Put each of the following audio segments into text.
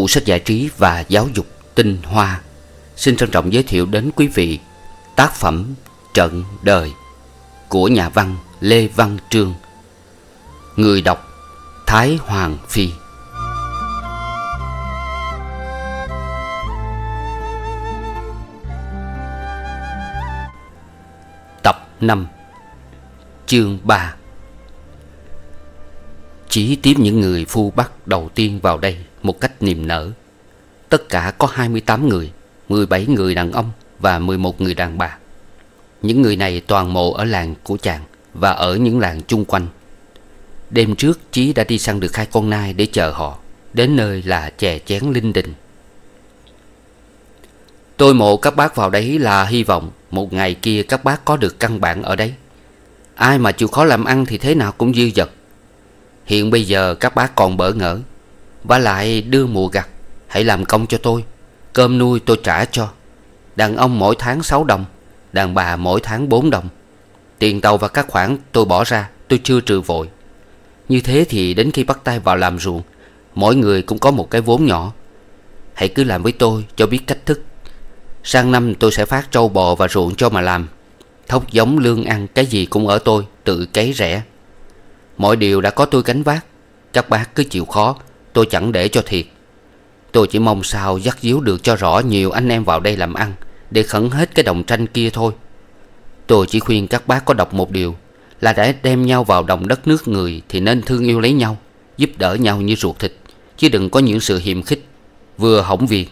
tủ sách giải trí và giáo dục tinh hoa xin trân trọng giới thiệu đến quý vị tác phẩm Trận đời của nhà văn Lê Văn Trương. Người đọc Thái Hoàng Phi. Tập năm Chương ba Chỉ tiếp những người phu bắt đầu tiên vào đây một cách niềm nở. Tất cả có 28 người, 17 người đàn ông và 11 người đàn bà. Những người này toàn mộ ở làng của chàng và ở những làng chung quanh. Đêm trước Chí đã đi săn được hai con nai để chờ họ, đến nơi là chè chén linh đình. Tôi mộ các bác vào đấy là hy vọng một ngày kia các bác có được căn bản ở đấy. Ai mà chịu khó làm ăn thì thế nào cũng dư dật. Hiện bây giờ các bác còn bỡ ngỡ và lại đưa mùa gặt Hãy làm công cho tôi Cơm nuôi tôi trả cho Đàn ông mỗi tháng 6 đồng Đàn bà mỗi tháng 4 đồng Tiền tàu và các khoản tôi bỏ ra Tôi chưa trừ vội Như thế thì đến khi bắt tay vào làm ruộng Mỗi người cũng có một cái vốn nhỏ Hãy cứ làm với tôi cho biết cách thức Sang năm tôi sẽ phát trâu bò và ruộng cho mà làm Thóc giống lương ăn cái gì cũng ở tôi Tự cấy rẻ Mọi điều đã có tôi gánh vác Các bác cứ chịu khó Tôi chẳng để cho thiệt Tôi chỉ mong sao dắt díu được cho rõ nhiều anh em vào đây làm ăn Để khẩn hết cái đồng tranh kia thôi Tôi chỉ khuyên các bác có đọc một điều Là đã đem nhau vào đồng đất nước người Thì nên thương yêu lấy nhau Giúp đỡ nhau như ruột thịt Chứ đừng có những sự hiềm khích Vừa hỏng việc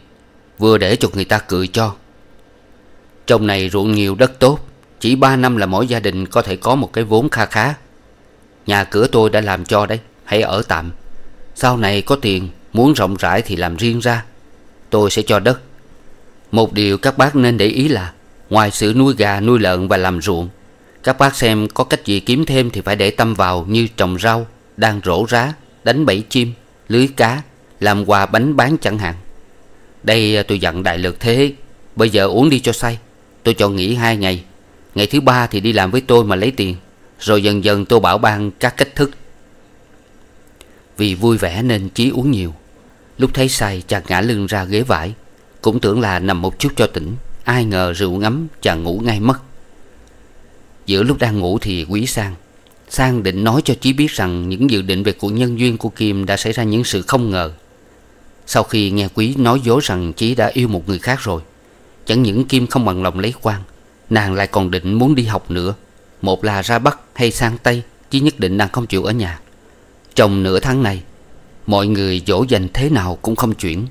Vừa để cho người ta cười cho Trong này ruộng nhiều đất tốt Chỉ ba năm là mỗi gia đình có thể có một cái vốn kha khá Nhà cửa tôi đã làm cho đấy Hãy ở tạm sau này có tiền Muốn rộng rãi thì làm riêng ra Tôi sẽ cho đất Một điều các bác nên để ý là Ngoài sự nuôi gà nuôi lợn và làm ruộng Các bác xem có cách gì kiếm thêm Thì phải để tâm vào như trồng rau Đang rổ rá, đánh bẫy chim Lưới cá, làm quà bánh bán chẳng hạn Đây à, tôi dặn đại lực thế Bây giờ uống đi cho say Tôi cho nghỉ hai ngày Ngày thứ ba thì đi làm với tôi mà lấy tiền Rồi dần dần tôi bảo ban các cách thức vì vui vẻ nên Chí uống nhiều Lúc thấy say chàng ngã lưng ra ghế vải Cũng tưởng là nằm một chút cho tỉnh Ai ngờ rượu ngấm chàng ngủ ngay mất Giữa lúc đang ngủ thì quý sang Sang định nói cho Chí biết rằng Những dự định về cuộc nhân duyên của Kim Đã xảy ra những sự không ngờ Sau khi nghe Quý nói dối rằng Chí đã yêu một người khác rồi Chẳng những Kim không bằng lòng lấy quan Nàng lại còn định muốn đi học nữa Một là ra Bắc hay sang Tây Chí nhất định nàng không chịu ở nhà trong nửa tháng này Mọi người dỗ dành thế nào cũng không chuyển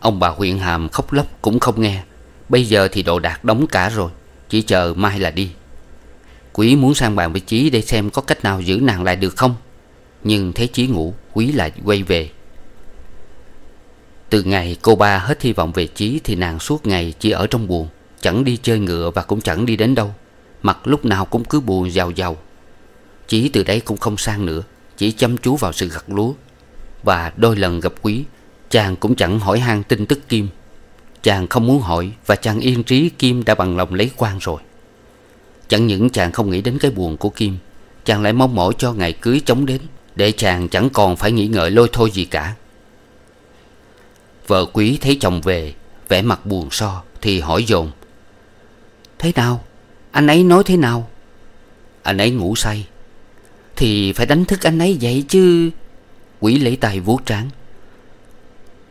Ông bà huyện hàm khóc lóc cũng không nghe Bây giờ thì đồ đạc đóng cả rồi Chỉ chờ mai là đi Quý muốn sang bàn với Chí để xem có cách nào giữ nàng lại được không Nhưng thấy Chí ngủ Quý lại quay về Từ ngày cô ba hết hy vọng về Chí Thì nàng suốt ngày chỉ ở trong buồn Chẳng đi chơi ngựa và cũng chẳng đi đến đâu Mặt lúc nào cũng cứ buồn giàu giàu Chí từ đấy cũng không sang nữa chỉ chăm chú vào sự gặt lúa và đôi lần gặp quý chàng cũng chẳng hỏi han tin tức kim chàng không muốn hỏi và chàng yên trí kim đã bằng lòng lấy quan rồi chẳng những chàng không nghĩ đến cái buồn của kim chàng lại mong mỏi cho ngày cưới chóng đến để chàng chẳng còn phải nghĩ ngợi lôi thôi gì cả vợ quý thấy chồng về vẻ mặt buồn so thì hỏi dồn thế nào anh ấy nói thế nào anh ấy ngủ say thì phải đánh thức anh ấy vậy chứ Quỷ lấy tay vuốt trán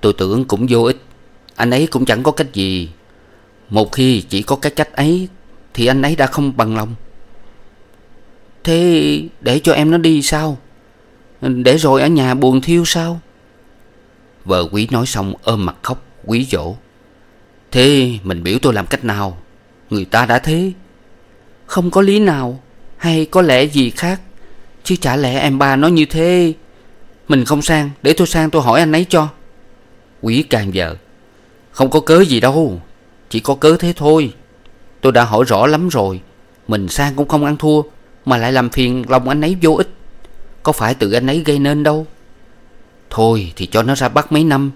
Tôi tưởng cũng vô ích Anh ấy cũng chẳng có cách gì Một khi chỉ có cái cách ấy Thì anh ấy đã không bằng lòng Thế để cho em nó đi sao Để rồi ở nhà buồn thiêu sao Vợ quý nói xong ôm mặt khóc Quý dỗ Thế mình biểu tôi làm cách nào Người ta đã thế Không có lý nào Hay có lẽ gì khác Chứ chả lẽ em ba nói như thế Mình không sang Để tôi sang tôi hỏi anh ấy cho Quỷ càng vợ Không có cớ gì đâu Chỉ có cớ thế thôi Tôi đã hỏi rõ lắm rồi Mình sang cũng không ăn thua Mà lại làm phiền lòng anh ấy vô ích Có phải tự anh ấy gây nên đâu Thôi thì cho nó ra bắt mấy năm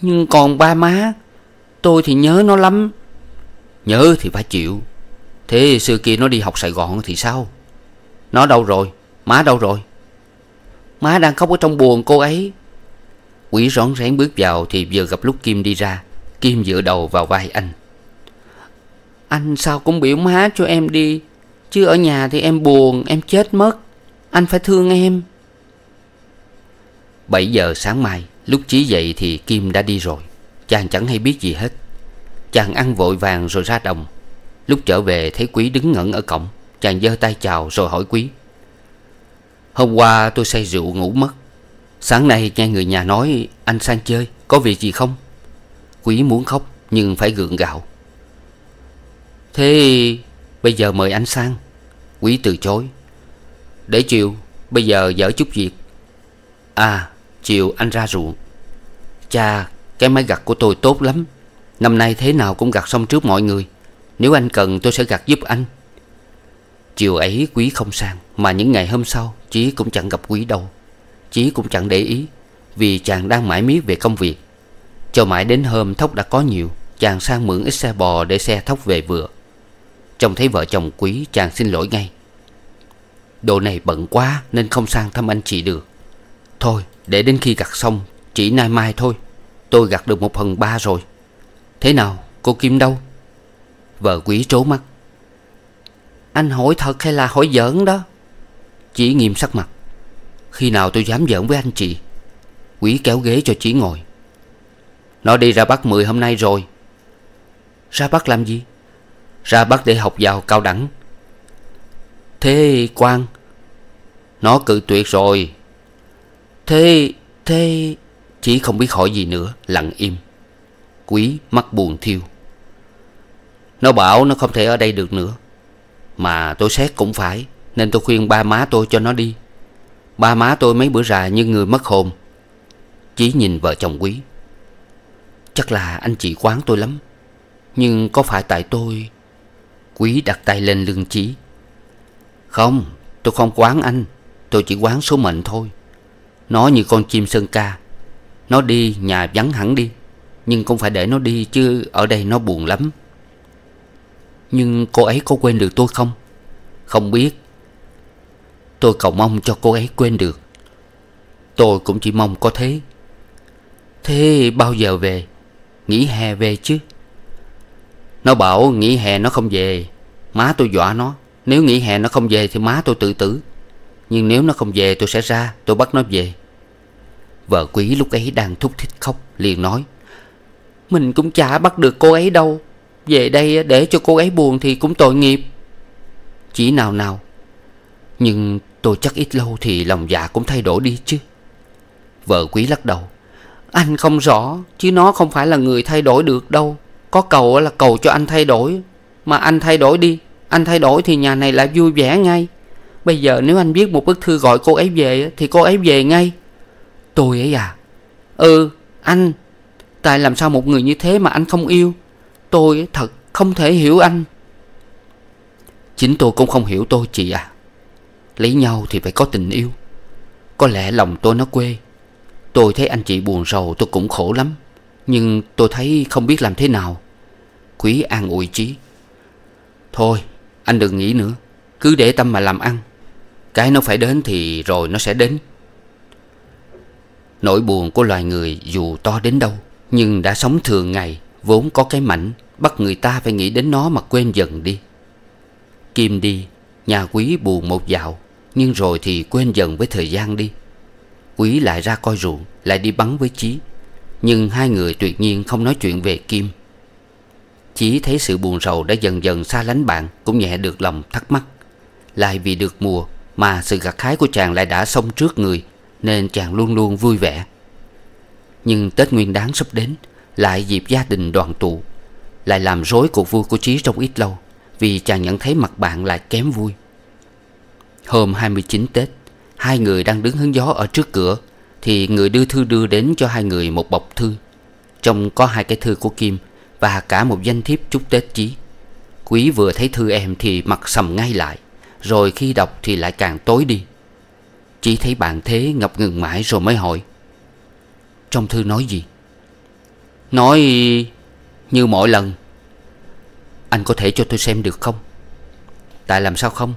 Nhưng còn ba má Tôi thì nhớ nó lắm Nhớ thì phải chịu Thế xưa kia nó đi học Sài Gòn thì sao Nó đâu rồi Má đâu rồi Má đang khóc ở trong buồn cô ấy Quỷ rón rén bước vào Thì vừa gặp lúc Kim đi ra Kim dựa đầu vào vai anh Anh sao cũng biểu má cho em đi Chứ ở nhà thì em buồn Em chết mất Anh phải thương em 7 giờ sáng mai Lúc Chí dậy thì Kim đã đi rồi Chàng chẳng hay biết gì hết Chàng ăn vội vàng rồi ra đồng Lúc trở về thấy Quý đứng ngẩn ở cổng Chàng giơ tay chào rồi hỏi Quý Hôm qua tôi say rượu ngủ mất Sáng nay nghe người nhà nói Anh sang chơi có việc gì không Quý muốn khóc nhưng phải gượng gạo Thế bây giờ mời anh sang Quý từ chối Để chiều bây giờ dở chút việc À chiều anh ra ruộng Cha cái máy gặt của tôi tốt lắm Năm nay thế nào cũng gặt xong trước mọi người Nếu anh cần tôi sẽ gặt giúp anh Chiều ấy quý không sang mà những ngày hôm sau Chí cũng chẳng gặp Quý đâu Chí cũng chẳng để ý Vì chàng đang mãi miết về công việc Cho mãi đến hôm Thóc đã có nhiều Chàng sang mượn ít xe bò để xe Thóc về vừa Trông thấy vợ chồng Quý chàng xin lỗi ngay Đồ này bận quá nên không sang thăm anh chị được Thôi để đến khi gặt xong Chỉ nay mai thôi Tôi gặt được một phần ba rồi Thế nào cô Kim đâu Vợ quý trố mắt Anh hỏi thật hay là hỏi giỡn đó chỉ nghiêm sắc mặt Khi nào tôi dám giỡn với anh chị Quỷ kéo ghế cho chỉ ngồi Nó đi ra Bắc 10 hôm nay rồi Ra Bắc làm gì Ra Bắc để học vào cao đẳng Thế Quang Nó cự tuyệt rồi Thế Thế Chỉ không biết hỏi gì nữa Lặng im Quý mắt buồn thiêu Nó bảo nó không thể ở đây được nữa Mà tôi xét cũng phải nên tôi khuyên ba má tôi cho nó đi Ba má tôi mấy bữa rà như người mất hồn Chí nhìn vợ chồng quý Chắc là anh chị quán tôi lắm Nhưng có phải tại tôi Quý đặt tay lên lưng Chí Không tôi không quán anh Tôi chỉ quán số mệnh thôi Nó như con chim sơn ca Nó đi nhà vắng hẳn đi Nhưng cũng phải để nó đi chứ Ở đây nó buồn lắm Nhưng cô ấy có quên được tôi không Không biết Tôi cầu mong cho cô ấy quên được Tôi cũng chỉ mong có thế Thế bao giờ về Nghỉ hè về chứ Nó bảo nghỉ hè nó không về Má tôi dọa nó Nếu nghỉ hè nó không về thì má tôi tự tử Nhưng nếu nó không về tôi sẽ ra Tôi bắt nó về Vợ quý lúc ấy đang thúc thích khóc liền nói Mình cũng chả bắt được cô ấy đâu Về đây để cho cô ấy buồn thì cũng tội nghiệp Chỉ nào nào Nhưng Tôi chắc ít lâu thì lòng dạ cũng thay đổi đi chứ Vợ quý lắc đầu Anh không rõ Chứ nó không phải là người thay đổi được đâu Có cầu là cầu cho anh thay đổi Mà anh thay đổi đi Anh thay đổi thì nhà này lại vui vẻ ngay Bây giờ nếu anh viết một bức thư gọi cô ấy về Thì cô ấy về ngay Tôi ấy à Ừ anh Tại làm sao một người như thế mà anh không yêu Tôi thật không thể hiểu anh Chính tôi cũng không hiểu tôi chị à Lấy nhau thì phải có tình yêu Có lẽ lòng tôi nó quê Tôi thấy anh chị buồn rầu tôi cũng khổ lắm Nhưng tôi thấy không biết làm thế nào Quý an ủi trí Thôi anh đừng nghĩ nữa Cứ để tâm mà làm ăn Cái nó phải đến thì rồi nó sẽ đến Nỗi buồn của loài người dù to đến đâu Nhưng đã sống thường ngày Vốn có cái mảnh Bắt người ta phải nghĩ đến nó mà quên dần đi Kim đi Nhà quý buồn một dạo nhưng rồi thì quên dần với thời gian đi Quý lại ra coi ruộng Lại đi bắn với Chí Nhưng hai người tuyệt nhiên không nói chuyện về Kim Chí thấy sự buồn rầu đã dần dần xa lánh bạn Cũng nhẹ được lòng thắc mắc Lại vì được mùa Mà sự gặt hái của chàng lại đã xong trước người Nên chàng luôn luôn vui vẻ Nhưng Tết Nguyên đáng sắp đến Lại dịp gia đình đoàn tụ Lại làm rối cuộc vui của Chí trong ít lâu Vì chàng nhận thấy mặt bạn lại kém vui Hôm 29 Tết Hai người đang đứng hứng gió ở trước cửa Thì người đưa thư đưa đến cho hai người một bọc thư Trong có hai cái thư của Kim Và cả một danh thiếp chúc Tết chí Quý vừa thấy thư em thì mặt sầm ngay lại Rồi khi đọc thì lại càng tối đi Chỉ thấy bạn thế ngập ngừng mãi rồi mới hỏi Trong thư nói gì? Nói như mọi lần Anh có thể cho tôi xem được không? Tại làm sao không?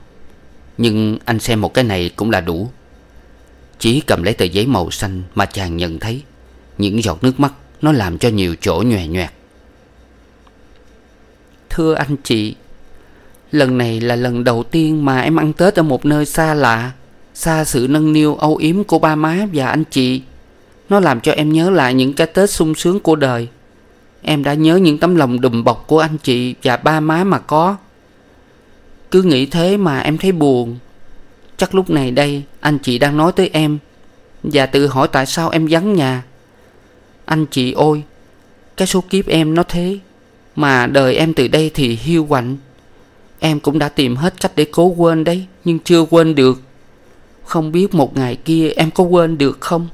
Nhưng anh xem một cái này cũng là đủ Chí cầm lấy tờ giấy màu xanh mà chàng nhận thấy Những giọt nước mắt nó làm cho nhiều chỗ nhòe nhoẹt Thưa anh chị Lần này là lần đầu tiên mà em ăn Tết ở một nơi xa lạ Xa sự nâng niu âu yếm của ba má và anh chị Nó làm cho em nhớ lại những cái Tết sung sướng của đời Em đã nhớ những tấm lòng đùm bọc của anh chị và ba má mà có cứ nghĩ thế mà em thấy buồn Chắc lúc này đây anh chị đang nói tới em Và tự hỏi tại sao em vắng nhà Anh chị ôi Cái số kiếp em nó thế Mà đời em từ đây thì hiu quạnh Em cũng đã tìm hết cách để cố quên đấy Nhưng chưa quên được Không biết một ngày kia em có quên được không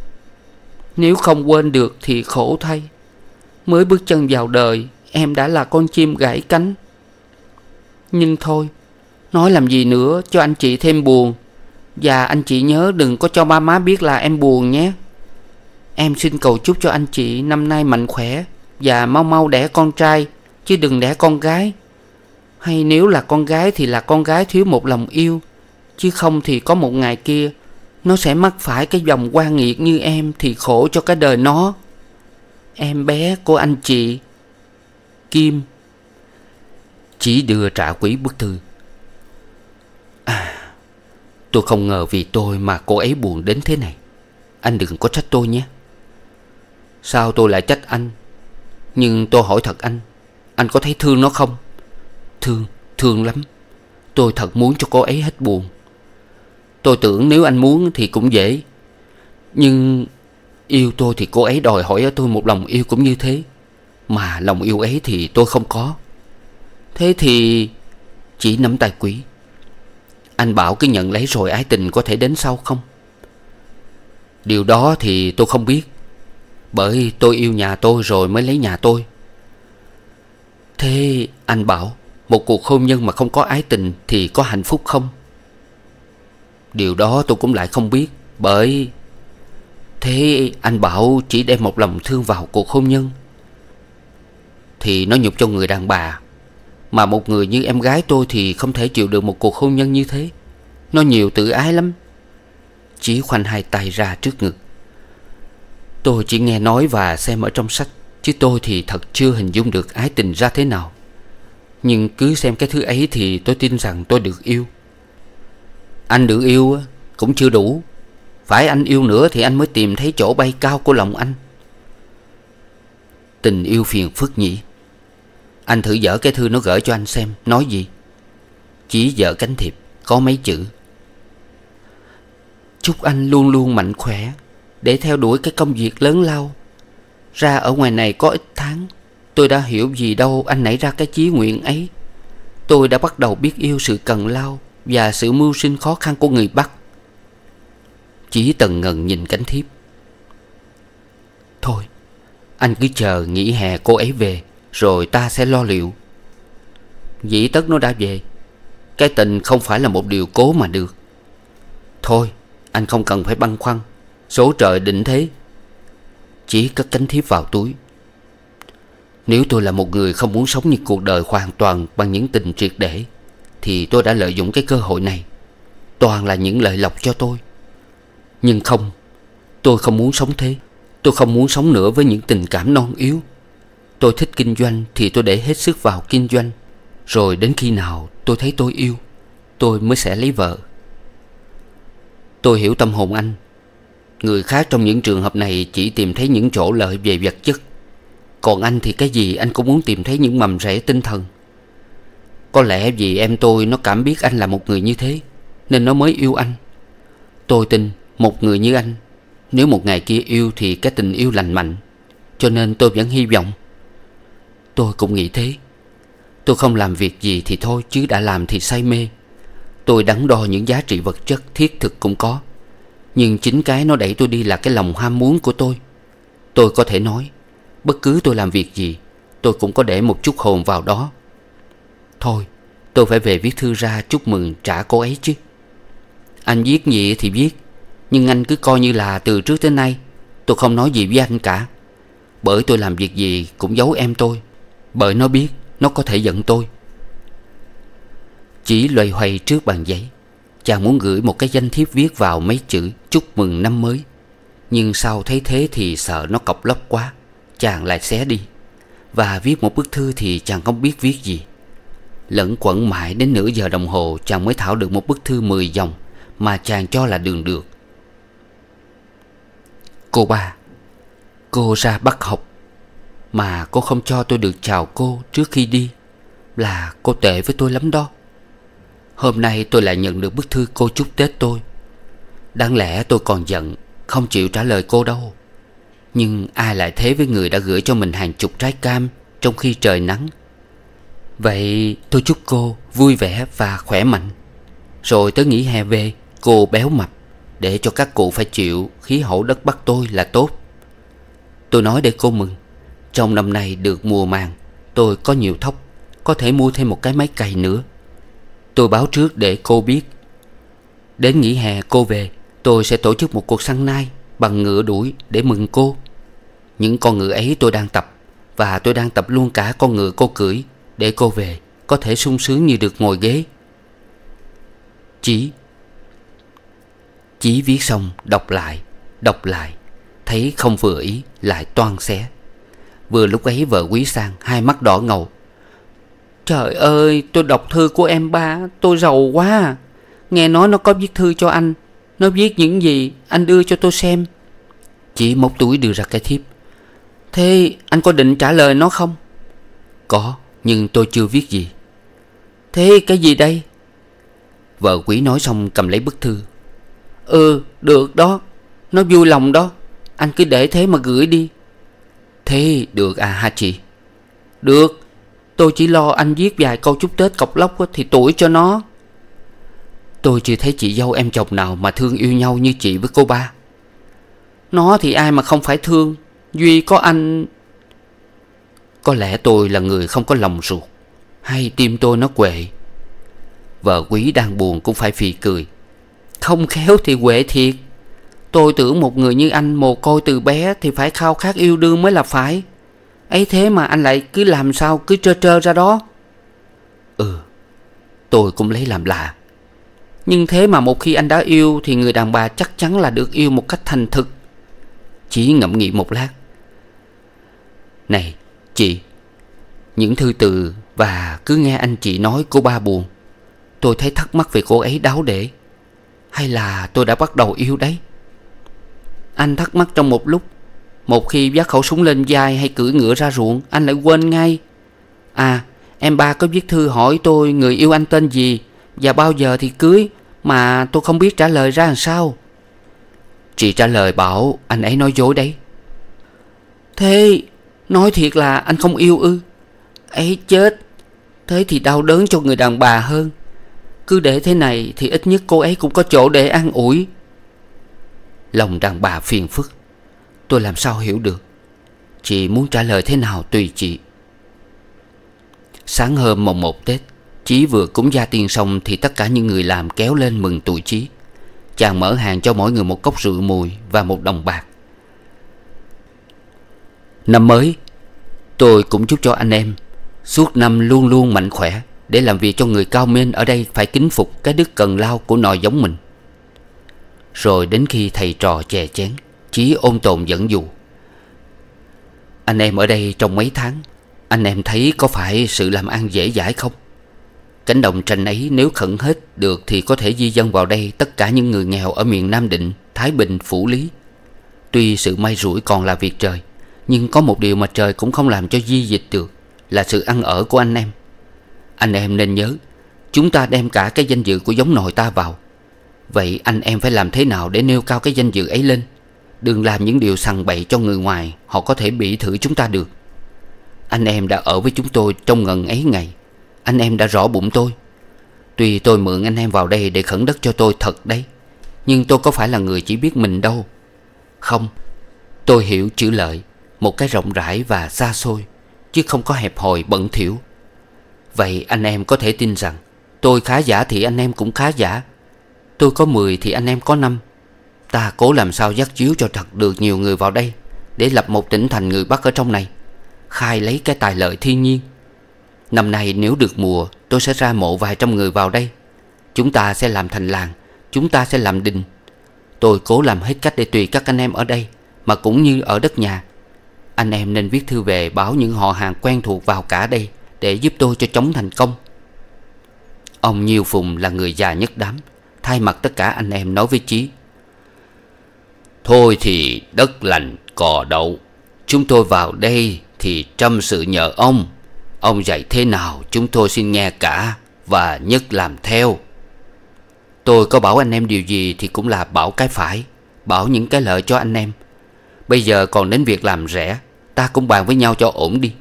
Nếu không quên được thì khổ thay Mới bước chân vào đời Em đã là con chim gãy cánh Nhưng thôi Nói làm gì nữa cho anh chị thêm buồn Và anh chị nhớ đừng có cho ba má biết là em buồn nhé Em xin cầu chúc cho anh chị năm nay mạnh khỏe Và mau mau đẻ con trai Chứ đừng đẻ con gái Hay nếu là con gái thì là con gái thiếu một lòng yêu Chứ không thì có một ngày kia Nó sẽ mắc phải cái dòng quan nghiệt như em Thì khổ cho cái đời nó Em bé của anh chị Kim Chỉ đưa trả quỷ bức thư à, Tôi không ngờ vì tôi mà cô ấy buồn đến thế này Anh đừng có trách tôi nhé Sao tôi lại trách anh Nhưng tôi hỏi thật anh Anh có thấy thương nó không Thương, thương lắm Tôi thật muốn cho cô ấy hết buồn Tôi tưởng nếu anh muốn thì cũng dễ Nhưng Yêu tôi thì cô ấy đòi hỏi ở tôi một lòng yêu cũng như thế Mà lòng yêu ấy thì tôi không có Thế thì Chỉ nắm tay quý anh bảo cứ nhận lấy rồi ái tình có thể đến sau không Điều đó thì tôi không biết Bởi tôi yêu nhà tôi rồi mới lấy nhà tôi Thế anh bảo Một cuộc hôn nhân mà không có ái tình Thì có hạnh phúc không Điều đó tôi cũng lại không biết Bởi Thế anh bảo chỉ đem một lòng thương vào cuộc hôn nhân Thì nó nhục cho người đàn bà mà một người như em gái tôi thì không thể chịu được một cuộc hôn nhân như thế Nó nhiều tự ái lắm Chí khoanh hai tay ra trước ngực Tôi chỉ nghe nói và xem ở trong sách Chứ tôi thì thật chưa hình dung được ái tình ra thế nào Nhưng cứ xem cái thứ ấy thì tôi tin rằng tôi được yêu Anh được yêu cũng chưa đủ Phải anh yêu nữa thì anh mới tìm thấy chỗ bay cao của lòng anh Tình yêu phiền phức nhỉ anh thử dở cái thư nó gửi cho anh xem Nói gì Chỉ dở cánh thiệp Có mấy chữ Chúc anh luôn luôn mạnh khỏe Để theo đuổi cái công việc lớn lao Ra ở ngoài này có ít tháng Tôi đã hiểu gì đâu anh nảy ra cái chí nguyện ấy Tôi đã bắt đầu biết yêu sự cần lao Và sự mưu sinh khó khăn của người Bắc Chỉ tần ngần nhìn cánh thiếp Thôi Anh cứ chờ nghỉ hè cô ấy về rồi ta sẽ lo liệu Dĩ tất nó đã về Cái tình không phải là một điều cố mà được Thôi anh không cần phải băn khoăn Số trời định thế Chỉ cất cánh thiếp vào túi Nếu tôi là một người không muốn sống như cuộc đời hoàn toàn Bằng những tình triệt để Thì tôi đã lợi dụng cái cơ hội này Toàn là những lợi lộc cho tôi Nhưng không Tôi không muốn sống thế Tôi không muốn sống nữa với những tình cảm non yếu Tôi thích kinh doanh thì tôi để hết sức vào kinh doanh Rồi đến khi nào tôi thấy tôi yêu Tôi mới sẽ lấy vợ Tôi hiểu tâm hồn anh Người khác trong những trường hợp này chỉ tìm thấy những chỗ lợi về vật chất Còn anh thì cái gì anh cũng muốn tìm thấy những mầm rễ tinh thần Có lẽ vì em tôi nó cảm biết anh là một người như thế Nên nó mới yêu anh Tôi tin một người như anh Nếu một ngày kia yêu thì cái tình yêu lành mạnh Cho nên tôi vẫn hy vọng Tôi cũng nghĩ thế Tôi không làm việc gì thì thôi chứ đã làm thì say mê Tôi đắn đo những giá trị vật chất thiết thực cũng có Nhưng chính cái nó đẩy tôi đi là cái lòng ham muốn của tôi Tôi có thể nói Bất cứ tôi làm việc gì Tôi cũng có để một chút hồn vào đó Thôi tôi phải về viết thư ra chúc mừng trả cô ấy chứ Anh viết gì thì viết Nhưng anh cứ coi như là từ trước tới nay Tôi không nói gì với anh cả Bởi tôi làm việc gì cũng giấu em tôi bởi nó biết Nó có thể giận tôi Chỉ loay hoay trước bàn giấy Chàng muốn gửi một cái danh thiếp viết vào mấy chữ Chúc mừng năm mới Nhưng sau thấy thế thì sợ nó cọc lóc quá Chàng lại xé đi Và viết một bức thư thì chàng không biết viết gì Lẫn quẩn mãi đến nửa giờ đồng hồ Chàng mới thảo được một bức thư 10 dòng Mà chàng cho là đường được Cô ba Cô ra bắt học mà cô không cho tôi được chào cô trước khi đi Là cô tệ với tôi lắm đó Hôm nay tôi lại nhận được bức thư cô chúc Tết tôi Đáng lẽ tôi còn giận Không chịu trả lời cô đâu Nhưng ai lại thế với người đã gửi cho mình hàng chục trái cam Trong khi trời nắng Vậy tôi chúc cô vui vẻ và khỏe mạnh Rồi tới nghỉ hè về Cô béo mập Để cho các cụ phải chịu khí hậu đất Bắc tôi là tốt Tôi nói để cô mừng trong năm nay được mùa màng Tôi có nhiều thóc Có thể mua thêm một cái máy cày nữa Tôi báo trước để cô biết Đến nghỉ hè cô về Tôi sẽ tổ chức một cuộc săn nai Bằng ngựa đuổi để mừng cô Những con ngựa ấy tôi đang tập Và tôi đang tập luôn cả con ngựa cô cưỡi Để cô về Có thể sung sướng như được ngồi ghế Chí Chí viết xong đọc lại Đọc lại Thấy không vừa ý lại toan xé Vừa lúc ấy vợ quý sang Hai mắt đỏ ngầu Trời ơi tôi đọc thư của em ba Tôi giàu quá Nghe nói nó có viết thư cho anh Nó viết những gì anh đưa cho tôi xem Chỉ móc túi đưa ra cái thiếp Thế anh có định trả lời nó không Có nhưng tôi chưa viết gì Thế cái gì đây Vợ quý nói xong cầm lấy bức thư Ừ được đó Nó vui lòng đó Anh cứ để thế mà gửi đi Thế được à hả chị Được Tôi chỉ lo anh viết vài câu chúc Tết cọc lóc thì tuổi cho nó Tôi chưa thấy chị dâu em chồng nào mà thương yêu nhau như chị với cô ba Nó thì ai mà không phải thương Duy có anh Có lẽ tôi là người không có lòng ruột Hay tim tôi nó quệ Vợ quý đang buồn cũng phải phì cười Không khéo thì quệ thiệt Tôi tưởng một người như anh mồ côi từ bé thì phải khao khát yêu đương mới là phải. Ấy thế mà anh lại cứ làm sao cứ trơ trơ ra đó. Ừ, tôi cũng lấy làm lạ. Nhưng thế mà một khi anh đã yêu thì người đàn bà chắc chắn là được yêu một cách thành thực. Chỉ ngẫm nghĩ một lát. Này, chị, những thư từ và cứ nghe anh chị nói cô ba buồn. Tôi thấy thắc mắc về cô ấy đáo để. Hay là tôi đã bắt đầu yêu đấy? Anh thắc mắc trong một lúc Một khi vác khẩu súng lên vai hay cưỡi ngựa ra ruộng Anh lại quên ngay À em ba có viết thư hỏi tôi người yêu anh tên gì Và bao giờ thì cưới Mà tôi không biết trả lời ra làm sao Chị trả lời bảo anh ấy nói dối đấy Thế nói thiệt là anh không yêu ư ấy chết Thế thì đau đớn cho người đàn bà hơn Cứ để thế này thì ít nhất cô ấy cũng có chỗ để an ủi Lòng đàn bà phiền phức Tôi làm sao hiểu được Chị muốn trả lời thế nào tùy chị Sáng hôm mồng một Tết Chí vừa cúng gia tiên xong Thì tất cả những người làm kéo lên mừng tuổi Chí Chàng mở hàng cho mỗi người một cốc rượu mùi Và một đồng bạc Năm mới Tôi cũng chúc cho anh em Suốt năm luôn luôn mạnh khỏe Để làm việc cho người cao minh ở đây Phải kính phục cái đức cần lao của nòi giống mình rồi đến khi thầy trò chè chén Chí ôn tồn dẫn dụ Anh em ở đây trong mấy tháng Anh em thấy có phải sự làm ăn dễ dãi không? Cánh đồng tranh ấy nếu khẩn hết được Thì có thể di dân vào đây Tất cả những người nghèo ở miền Nam Định Thái Bình, Phủ Lý Tuy sự may rủi còn là việc trời Nhưng có một điều mà trời cũng không làm cho di dịch được Là sự ăn ở của anh em Anh em nên nhớ Chúng ta đem cả cái danh dự của giống nồi ta vào Vậy anh em phải làm thế nào để nêu cao cái danh dự ấy lên Đừng làm những điều sằng bậy cho người ngoài Họ có thể bị thử chúng ta được Anh em đã ở với chúng tôi trong ngần ấy ngày Anh em đã rõ bụng tôi Tuy tôi mượn anh em vào đây để khẩn đất cho tôi thật đấy Nhưng tôi có phải là người chỉ biết mình đâu Không Tôi hiểu chữ lợi Một cái rộng rãi và xa xôi Chứ không có hẹp hòi bẩn thiểu. Vậy anh em có thể tin rằng Tôi khá giả thì anh em cũng khá giả Tôi có 10 thì anh em có 5 Ta cố làm sao dắt chiếu cho thật được nhiều người vào đây Để lập một tỉnh thành người Bắc ở trong này Khai lấy cái tài lợi thiên nhiên Năm nay nếu được mùa Tôi sẽ ra mộ vài trăm người vào đây Chúng ta sẽ làm thành làng Chúng ta sẽ làm đình Tôi cố làm hết cách để tùy các anh em ở đây Mà cũng như ở đất nhà Anh em nên viết thư về báo những họ hàng quen thuộc vào cả đây Để giúp tôi cho chống thành công Ông nhiều Phùng là người già nhất đám Thay mặt tất cả anh em nói với Chí Thôi thì đất lành cò đậu Chúng tôi vào đây thì trăm sự nhờ ông Ông dạy thế nào chúng tôi xin nghe cả Và nhất làm theo Tôi có bảo anh em điều gì thì cũng là bảo cái phải Bảo những cái lợi cho anh em Bây giờ còn đến việc làm rẻ Ta cũng bàn với nhau cho ổn đi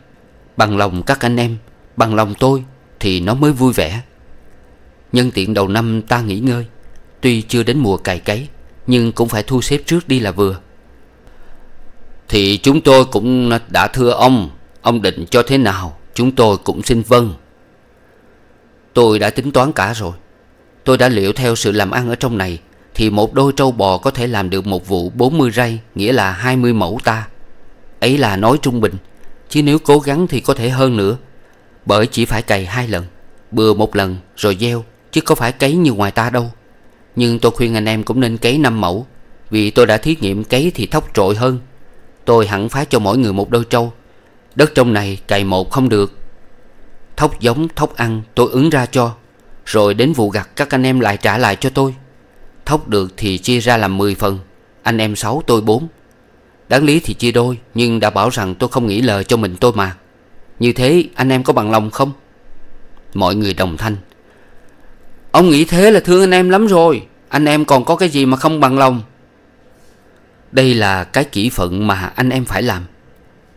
Bằng lòng các anh em Bằng lòng tôi Thì nó mới vui vẻ Nhân tiện đầu năm ta nghỉ ngơi Tuy chưa đến mùa cày cấy Nhưng cũng phải thu xếp trước đi là vừa Thì chúng tôi cũng đã thưa ông Ông định cho thế nào Chúng tôi cũng xin vâng Tôi đã tính toán cả rồi Tôi đã liệu theo sự làm ăn ở trong này Thì một đôi trâu bò có thể làm được một vụ 40 ray Nghĩa là 20 mẫu ta Ấy là nói trung bình Chứ nếu cố gắng thì có thể hơn nữa Bởi chỉ phải cày hai lần Bừa một lần rồi gieo Chứ có phải cấy như ngoài ta đâu nhưng tôi khuyên anh em cũng nên cấy năm mẫu Vì tôi đã thí nghiệm cấy thì thóc trội hơn Tôi hẳn phá cho mỗi người một đôi trâu Đất trong này cày một không được Thóc giống thóc ăn tôi ứng ra cho Rồi đến vụ gặt các anh em lại trả lại cho tôi Thóc được thì chia ra làm mười phần Anh em sáu tôi bốn Đáng lý thì chia đôi Nhưng đã bảo rằng tôi không nghĩ lời cho mình tôi mà Như thế anh em có bằng lòng không Mọi người đồng thanh Ông nghĩ thế là thương anh em lắm rồi Anh em còn có cái gì mà không bằng lòng Đây là cái kỹ phận mà anh em phải làm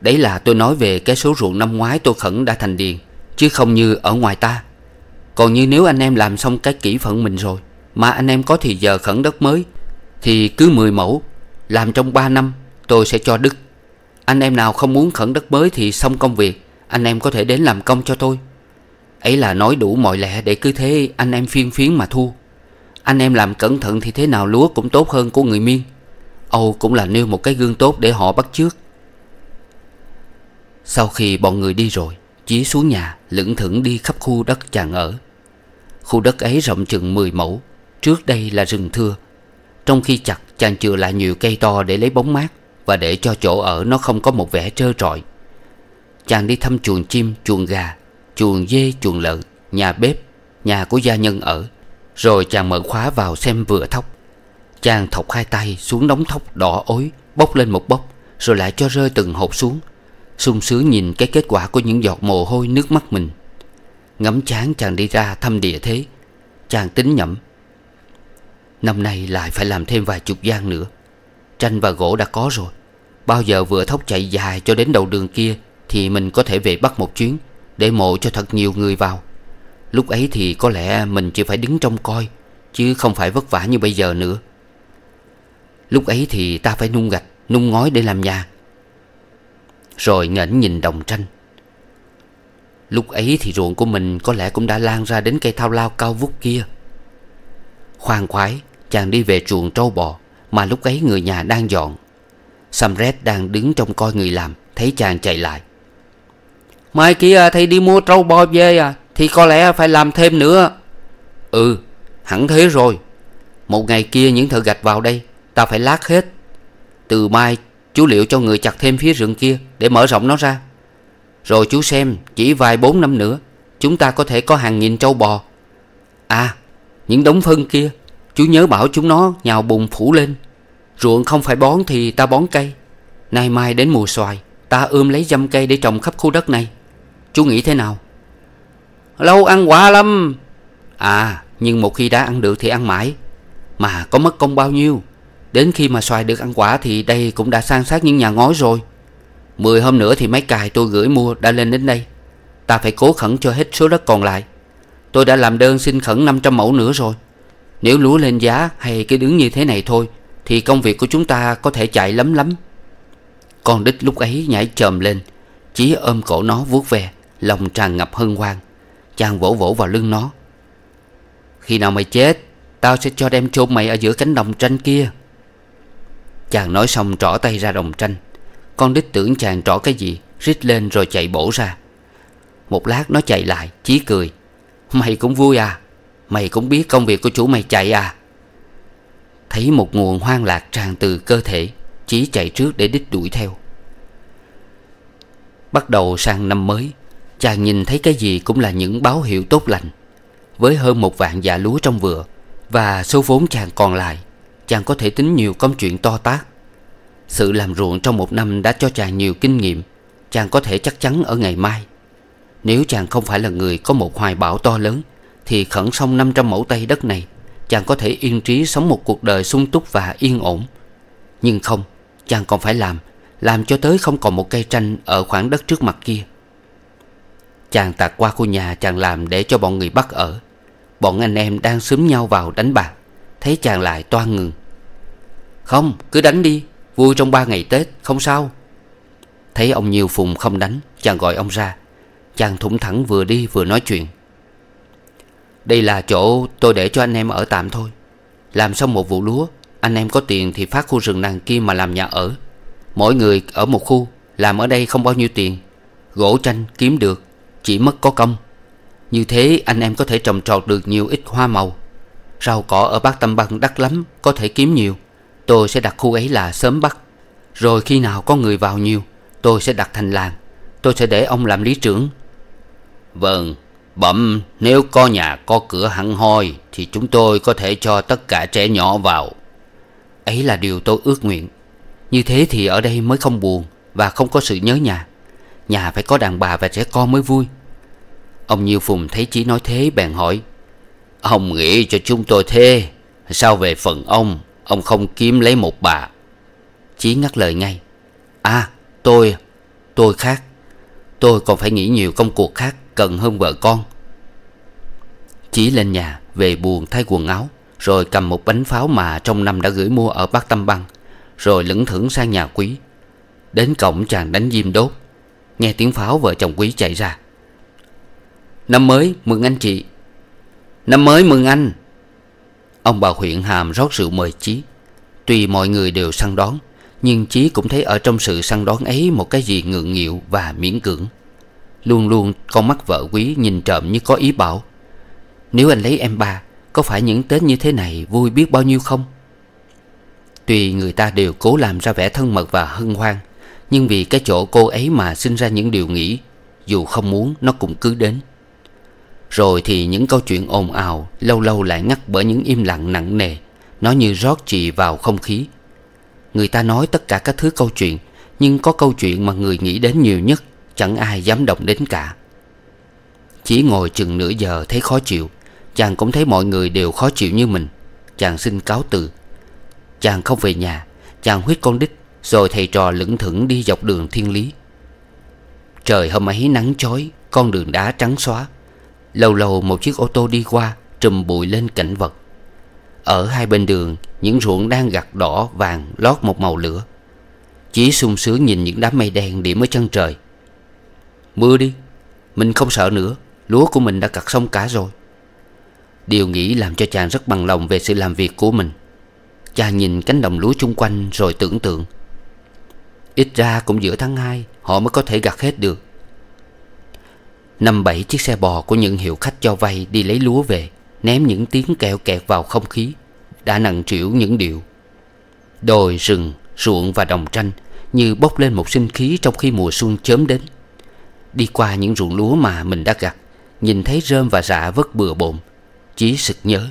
Đấy là tôi nói về cái số ruộng năm ngoái tôi khẩn đã thành điền Chứ không như ở ngoài ta Còn như nếu anh em làm xong cái kỹ phận mình rồi Mà anh em có thì giờ khẩn đất mới Thì cứ 10 mẫu Làm trong 3 năm tôi sẽ cho đứt Anh em nào không muốn khẩn đất mới thì xong công việc Anh em có thể đến làm công cho tôi Ấy là nói đủ mọi lẽ để cứ thế anh em phiên phiến mà thua Anh em làm cẩn thận thì thế nào lúa cũng tốt hơn của người miên Âu cũng là nêu một cái gương tốt để họ bắt chước Sau khi bọn người đi rồi Chí xuống nhà lững thững đi khắp khu đất chàng ở Khu đất ấy rộng chừng 10 mẫu Trước đây là rừng thưa Trong khi chặt chàng chừa lại nhiều cây to để lấy bóng mát Và để cho chỗ ở nó không có một vẻ trơ trọi Chàng đi thăm chuồng chim, chuồng gà chuồng dê chuồng lợn Nhà bếp Nhà của gia nhân ở Rồi chàng mở khóa vào xem vừa thóc Chàng thọc hai tay xuống đống thóc đỏ ối Bốc lên một bốc Rồi lại cho rơi từng hộp xuống sung sướng nhìn cái kết quả của những giọt mồ hôi nước mắt mình Ngắm chán chàng đi ra thăm địa thế Chàng tính nhẩm Năm nay lại phải làm thêm vài chục gian nữa Tranh và gỗ đã có rồi Bao giờ vừa thóc chạy dài cho đến đầu đường kia Thì mình có thể về bắt một chuyến để mộ cho thật nhiều người vào Lúc ấy thì có lẽ mình chỉ phải đứng trông coi Chứ không phải vất vả như bây giờ nữa Lúc ấy thì ta phải nung gạch Nung ngói để làm nhà Rồi ngẩng nhìn đồng tranh Lúc ấy thì ruộng của mình Có lẽ cũng đã lan ra đến cây thao lao cao vút kia Khoan khoái Chàng đi về chuồng trâu bò Mà lúc ấy người nhà đang dọn Samret đang đứng trông coi người làm Thấy chàng chạy lại mai kia thầy đi mua trâu bò về à thì có lẽ phải làm thêm nữa ừ hẳn thế rồi một ngày kia những thợ gạch vào đây ta phải lát hết từ mai chú liệu cho người chặt thêm phía rừng kia để mở rộng nó ra rồi chú xem chỉ vài bốn năm nữa chúng ta có thể có hàng nghìn trâu bò à những đống phân kia chú nhớ bảo chúng nó nhào bùn phủ lên ruộng không phải bón thì ta bón cây nay mai đến mùa xoài ta ươm lấy dăm cây để trồng khắp khu đất này Chú nghĩ thế nào Lâu ăn quả lắm À nhưng một khi đã ăn được thì ăn mãi Mà có mất công bao nhiêu Đến khi mà xoài được ăn quả thì đây cũng đã san sát những nhà ngói rồi Mười hôm nữa thì mấy cài tôi gửi mua đã lên đến đây Ta phải cố khẩn cho hết số đất còn lại Tôi đã làm đơn xin khẩn năm trăm mẫu nữa rồi Nếu lúa lên giá hay cái đứng như thế này thôi Thì công việc của chúng ta có thể chạy lắm lắm Con đít lúc ấy nhảy chồm lên Chí ôm cổ nó vuốt ve Lòng tràn ngập hân hoan Chàng vỗ vỗ vào lưng nó Khi nào mày chết Tao sẽ cho đem chôn mày ở giữa cánh đồng tranh kia Chàng nói xong trỏ tay ra đồng tranh Con đích tưởng chàng trỏ cái gì Rít lên rồi chạy bổ ra Một lát nó chạy lại Chí cười Mày cũng vui à Mày cũng biết công việc của chủ mày chạy à Thấy một nguồn hoang lạc tràn từ cơ thể Chí chạy trước để đích đuổi theo Bắt đầu sang năm mới Chàng nhìn thấy cái gì cũng là những báo hiệu tốt lành Với hơn một vạn dạ lúa trong vựa Và số vốn chàng còn lại Chàng có thể tính nhiều công chuyện to tát Sự làm ruộng trong một năm đã cho chàng nhiều kinh nghiệm Chàng có thể chắc chắn ở ngày mai Nếu chàng không phải là người có một hoài bão to lớn Thì khẩn xong 500 mẫu tây đất này Chàng có thể yên trí sống một cuộc đời sung túc và yên ổn Nhưng không Chàng còn phải làm Làm cho tới không còn một cây tranh ở khoảng đất trước mặt kia Chàng tạt qua khu nhà chàng làm để cho bọn người bắt ở Bọn anh em đang xúm nhau vào đánh bạc Thấy chàng lại toan ngừng Không cứ đánh đi Vui trong ba ngày Tết không sao Thấy ông nhiều phùng không đánh Chàng gọi ông ra Chàng thủng thẳng vừa đi vừa nói chuyện Đây là chỗ tôi để cho anh em ở tạm thôi Làm xong một vụ lúa Anh em có tiền thì phát khu rừng nàng kia mà làm nhà ở Mỗi người ở một khu Làm ở đây không bao nhiêu tiền Gỗ tranh kiếm được chỉ mất có công Như thế anh em có thể trồng trọt được nhiều ít hoa màu Rau cỏ ở bát Tâm Băng đắt lắm Có thể kiếm nhiều Tôi sẽ đặt khu ấy là sớm bắt Rồi khi nào có người vào nhiều Tôi sẽ đặt thành làng Tôi sẽ để ông làm lý trưởng Vâng Bẩm nếu có nhà có cửa hẳn hoi Thì chúng tôi có thể cho tất cả trẻ nhỏ vào Ấy là điều tôi ước nguyện Như thế thì ở đây mới không buồn Và không có sự nhớ nhà Nhà phải có đàn bà và trẻ con mới vui Ông Nhiêu Phùng thấy Chí nói thế bèn hỏi Ông nghĩ cho chúng tôi thế Sao về phần ông Ông không kiếm lấy một bà Chí ngắt lời ngay À tôi Tôi khác Tôi còn phải nghĩ nhiều công cuộc khác Cần hơn vợ con Chí lên nhà về buồn thay quần áo Rồi cầm một bánh pháo mà trong năm đã gửi mua ở Bắc Tâm Băng Rồi lững thững sang nhà quý Đến cổng chàng đánh diêm đốt Nghe tiếng pháo vợ chồng quý chạy ra Năm mới mừng anh chị Năm mới mừng anh Ông bà huyện hàm rót rượu mời Chí Tuy mọi người đều săn đón Nhưng Chí cũng thấy ở trong sự săn đón ấy Một cái gì ngượng nghịu và miễn cưỡng Luôn luôn con mắt vợ quý nhìn trộm như có ý bảo Nếu anh lấy em ba Có phải những Tết như thế này vui biết bao nhiêu không Tuy người ta đều cố làm ra vẻ thân mật và hân hoan nhưng vì cái chỗ cô ấy mà sinh ra những điều nghĩ Dù không muốn nó cũng cứ đến Rồi thì những câu chuyện ồn ào Lâu lâu lại ngắt bởi những im lặng nặng nề Nó như rót chì vào không khí Người ta nói tất cả các thứ câu chuyện Nhưng có câu chuyện mà người nghĩ đến nhiều nhất Chẳng ai dám động đến cả Chỉ ngồi chừng nửa giờ thấy khó chịu Chàng cũng thấy mọi người đều khó chịu như mình Chàng xin cáo từ Chàng không về nhà Chàng huyết con đít rồi thầy trò lững thững đi dọc đường thiên lý Trời hôm ấy nắng chói Con đường đá trắng xóa Lâu lâu một chiếc ô tô đi qua Trùm bụi lên cảnh vật Ở hai bên đường Những ruộng đang gặt đỏ vàng lót một màu lửa Chí sung sướng nhìn những đám mây đen điểm ở chân trời Mưa đi Mình không sợ nữa Lúa của mình đã cặt xong cả rồi Điều nghĩ làm cho chàng rất bằng lòng về sự làm việc của mình Chàng nhìn cánh đồng lúa chung quanh rồi tưởng tượng Ít ra cũng giữa tháng 2 Họ mới có thể gặt hết được Năm bảy chiếc xe bò của những hiệu khách cho vay đi lấy lúa về Ném những tiếng kẹo kẹt vào không khí Đã nặng trĩu những điệu Đồi, rừng, ruộng và đồng tranh Như bốc lên một sinh khí trong khi mùa xuân chớm đến Đi qua những ruộng lúa mà mình đã gặt Nhìn thấy rơm và rạ vất bừa bộn Chí sực nhớ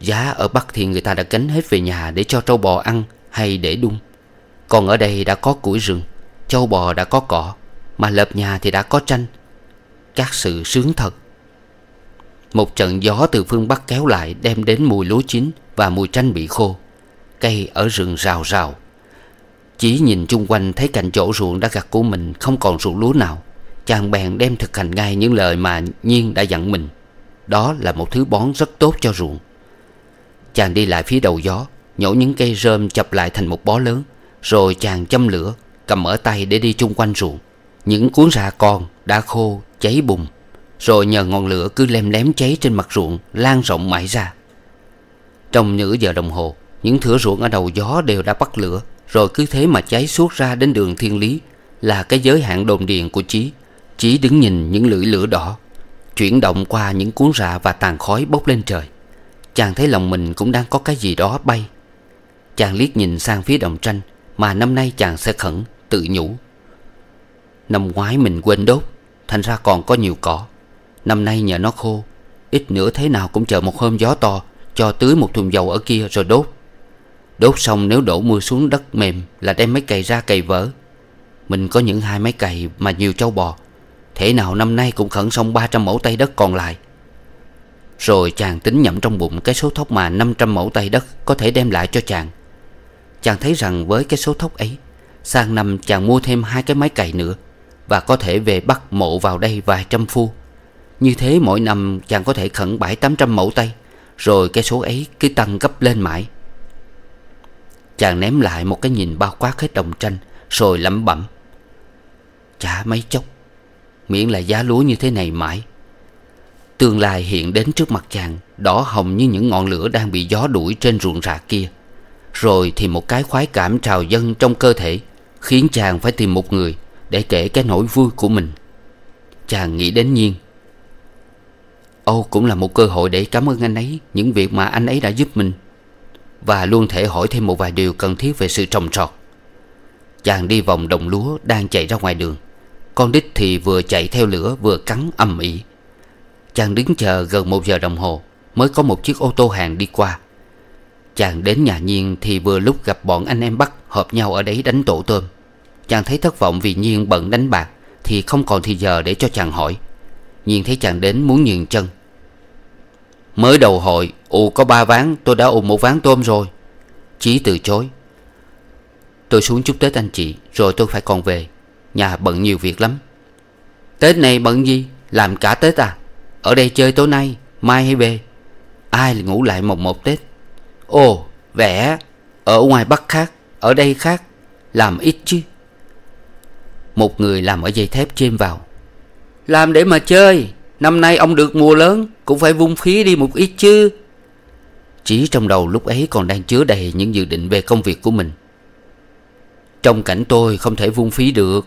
Giá ở Bắc thì người ta đã gánh hết về nhà để cho trâu bò ăn hay để đun còn ở đây đã có củi rừng Châu bò đã có cỏ Mà lợp nhà thì đã có tranh Các sự sướng thật Một trận gió từ phương Bắc kéo lại Đem đến mùi lúa chín Và mùi tranh bị khô Cây ở rừng rào rào Chỉ nhìn chung quanh thấy cạnh chỗ ruộng đã gặt của mình Không còn ruộng lúa nào Chàng bèn đem thực hành ngay những lời mà Nhiên đã dặn mình Đó là một thứ bón rất tốt cho ruộng Chàng đi lại phía đầu gió Nhổ những cây rơm chập lại thành một bó lớn rồi chàng châm lửa Cầm ở tay để đi chung quanh ruộng Những cuốn rạ còn đã khô cháy bùng Rồi nhờ ngọn lửa cứ lem lém cháy trên mặt ruộng Lan rộng mãi ra Trong nửa giờ đồng hồ Những thửa ruộng ở đầu gió đều đã bắt lửa Rồi cứ thế mà cháy suốt ra đến đường thiên lý Là cái giới hạn đồn điền của Chí Chí đứng nhìn những lưỡi lửa đỏ Chuyển động qua những cuốn rạ và tàn khói bốc lên trời Chàng thấy lòng mình cũng đang có cái gì đó bay Chàng liếc nhìn sang phía đồng tranh mà năm nay chàng sẽ khẩn Tự nhủ Năm ngoái mình quên đốt Thành ra còn có nhiều cỏ Năm nay nhờ nó khô Ít nữa thế nào cũng chờ một hôm gió to Cho tưới một thùng dầu ở kia rồi đốt Đốt xong nếu đổ mưa xuống đất mềm Là đem mấy cày ra cày vỡ Mình có những hai mấy cày mà nhiều trâu bò Thế nào năm nay cũng khẩn xong 300 mẫu tay đất còn lại Rồi chàng tính nhẩm trong bụng Cái số thóc mà 500 mẫu tay đất Có thể đem lại cho chàng Chàng thấy rằng với cái số thóc ấy Sang năm chàng mua thêm hai cái máy cày nữa Và có thể về bắt mộ vào đây vài trăm phu Như thế mỗi năm chàng có thể khẩn bảy tám trăm mẫu tay Rồi cái số ấy cứ tăng gấp lên mãi Chàng ném lại một cái nhìn bao quát hết đồng tranh Rồi lẩm bẩm Chả mấy chốc Miễn là giá lúa như thế này mãi Tương lai hiện đến trước mặt chàng Đỏ hồng như những ngọn lửa đang bị gió đuổi trên ruộng rạ kia rồi thì một cái khoái cảm trào dâng trong cơ thể Khiến chàng phải tìm một người Để kể cái nỗi vui của mình Chàng nghĩ đến Nhiên Âu cũng là một cơ hội để cảm ơn anh ấy Những việc mà anh ấy đã giúp mình Và luôn thể hỏi thêm một vài điều cần thiết về sự trồng trọt Chàng đi vòng đồng lúa đang chạy ra ngoài đường Con đít thì vừa chạy theo lửa vừa cắn ầm ĩ Chàng đứng chờ gần một giờ đồng hồ Mới có một chiếc ô tô hàng đi qua Chàng đến nhà Nhiên thì vừa lúc gặp bọn anh em bắt hợp nhau ở đấy đánh tổ tôm Chàng thấy thất vọng vì Nhiên bận đánh bạc Thì không còn thì giờ để cho chàng hỏi Nhiên thấy chàng đến muốn nhường chân Mới đầu hội ù có ba ván tôi đã ùn một ván tôm rồi Chí từ chối Tôi xuống chúc Tết anh chị Rồi tôi phải còn về Nhà bận nhiều việc lắm Tết này bận gì Làm cả Tết à Ở đây chơi tối nay Mai hay về Ai ngủ lại một một Tết Ồ vẽ Ở ngoài Bắc khác Ở đây khác Làm ít chứ Một người làm ở dây thép chêm vào Làm để mà chơi Năm nay ông được mùa lớn Cũng phải vung phí đi một ít chứ Trí trong đầu lúc ấy còn đang chứa đầy những dự định về công việc của mình Trong cảnh tôi không thể vung phí được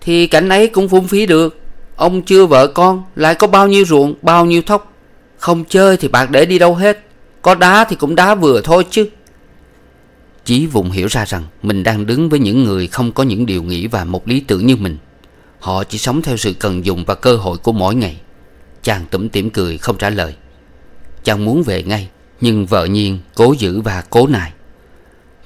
Thì cảnh ấy cũng vung phí được Ông chưa vợ con Lại có bao nhiêu ruộng bao nhiêu thóc Không chơi thì bạc để đi đâu hết có đá thì cũng đá vừa thôi chứ Chí vùng hiểu ra rằng Mình đang đứng với những người không có những điều nghĩ Và một lý tưởng như mình Họ chỉ sống theo sự cần dùng và cơ hội của mỗi ngày Chàng tủm tỉm cười không trả lời Chàng muốn về ngay Nhưng vợ nhiên cố giữ và cố nài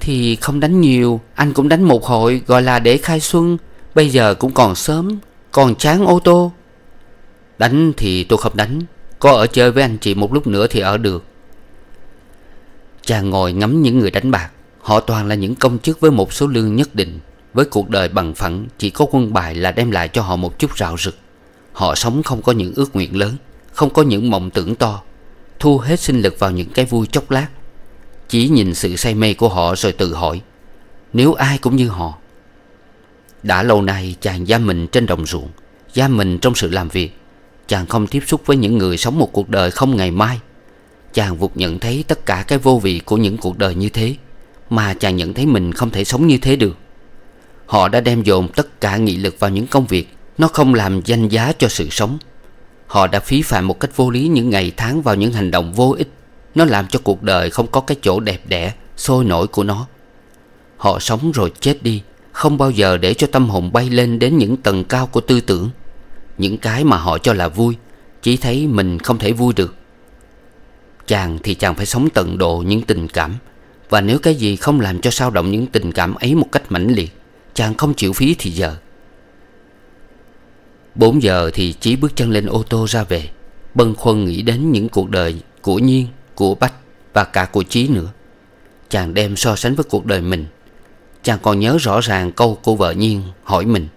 Thì không đánh nhiều Anh cũng đánh một hội gọi là để khai xuân Bây giờ cũng còn sớm Còn chán ô tô Đánh thì tôi không đánh Có ở chơi với anh chị một lúc nữa thì ở được Chàng ngồi ngắm những người đánh bạc Họ toàn là những công chức với một số lương nhất định Với cuộc đời bằng phẳng Chỉ có quân bài là đem lại cho họ một chút rạo rực Họ sống không có những ước nguyện lớn Không có những mộng tưởng to Thu hết sinh lực vào những cái vui chốc lát Chỉ nhìn sự say mê của họ rồi tự hỏi Nếu ai cũng như họ Đã lâu nay chàng giam mình trên đồng ruộng Giam mình trong sự làm việc Chàng không tiếp xúc với những người sống một cuộc đời không ngày mai Chàng vụt nhận thấy tất cả cái vô vị của những cuộc đời như thế Mà chàng nhận thấy mình không thể sống như thế được Họ đã đem dồn tất cả nghị lực vào những công việc Nó không làm danh giá cho sự sống Họ đã phí phạm một cách vô lý những ngày tháng vào những hành động vô ích Nó làm cho cuộc đời không có cái chỗ đẹp đẽ, sôi nổi của nó Họ sống rồi chết đi Không bao giờ để cho tâm hồn bay lên đến những tầng cao của tư tưởng Những cái mà họ cho là vui Chỉ thấy mình không thể vui được Chàng thì chàng phải sống tận độ những tình cảm Và nếu cái gì không làm cho sao động những tình cảm ấy một cách mãnh liệt Chàng không chịu phí thì giờ bốn giờ thì Chí bước chân lên ô tô ra về Bân Khuân nghĩ đến những cuộc đời của Nhiên, của Bách và cả của Chí nữa Chàng đem so sánh với cuộc đời mình Chàng còn nhớ rõ ràng câu cô vợ Nhiên hỏi mình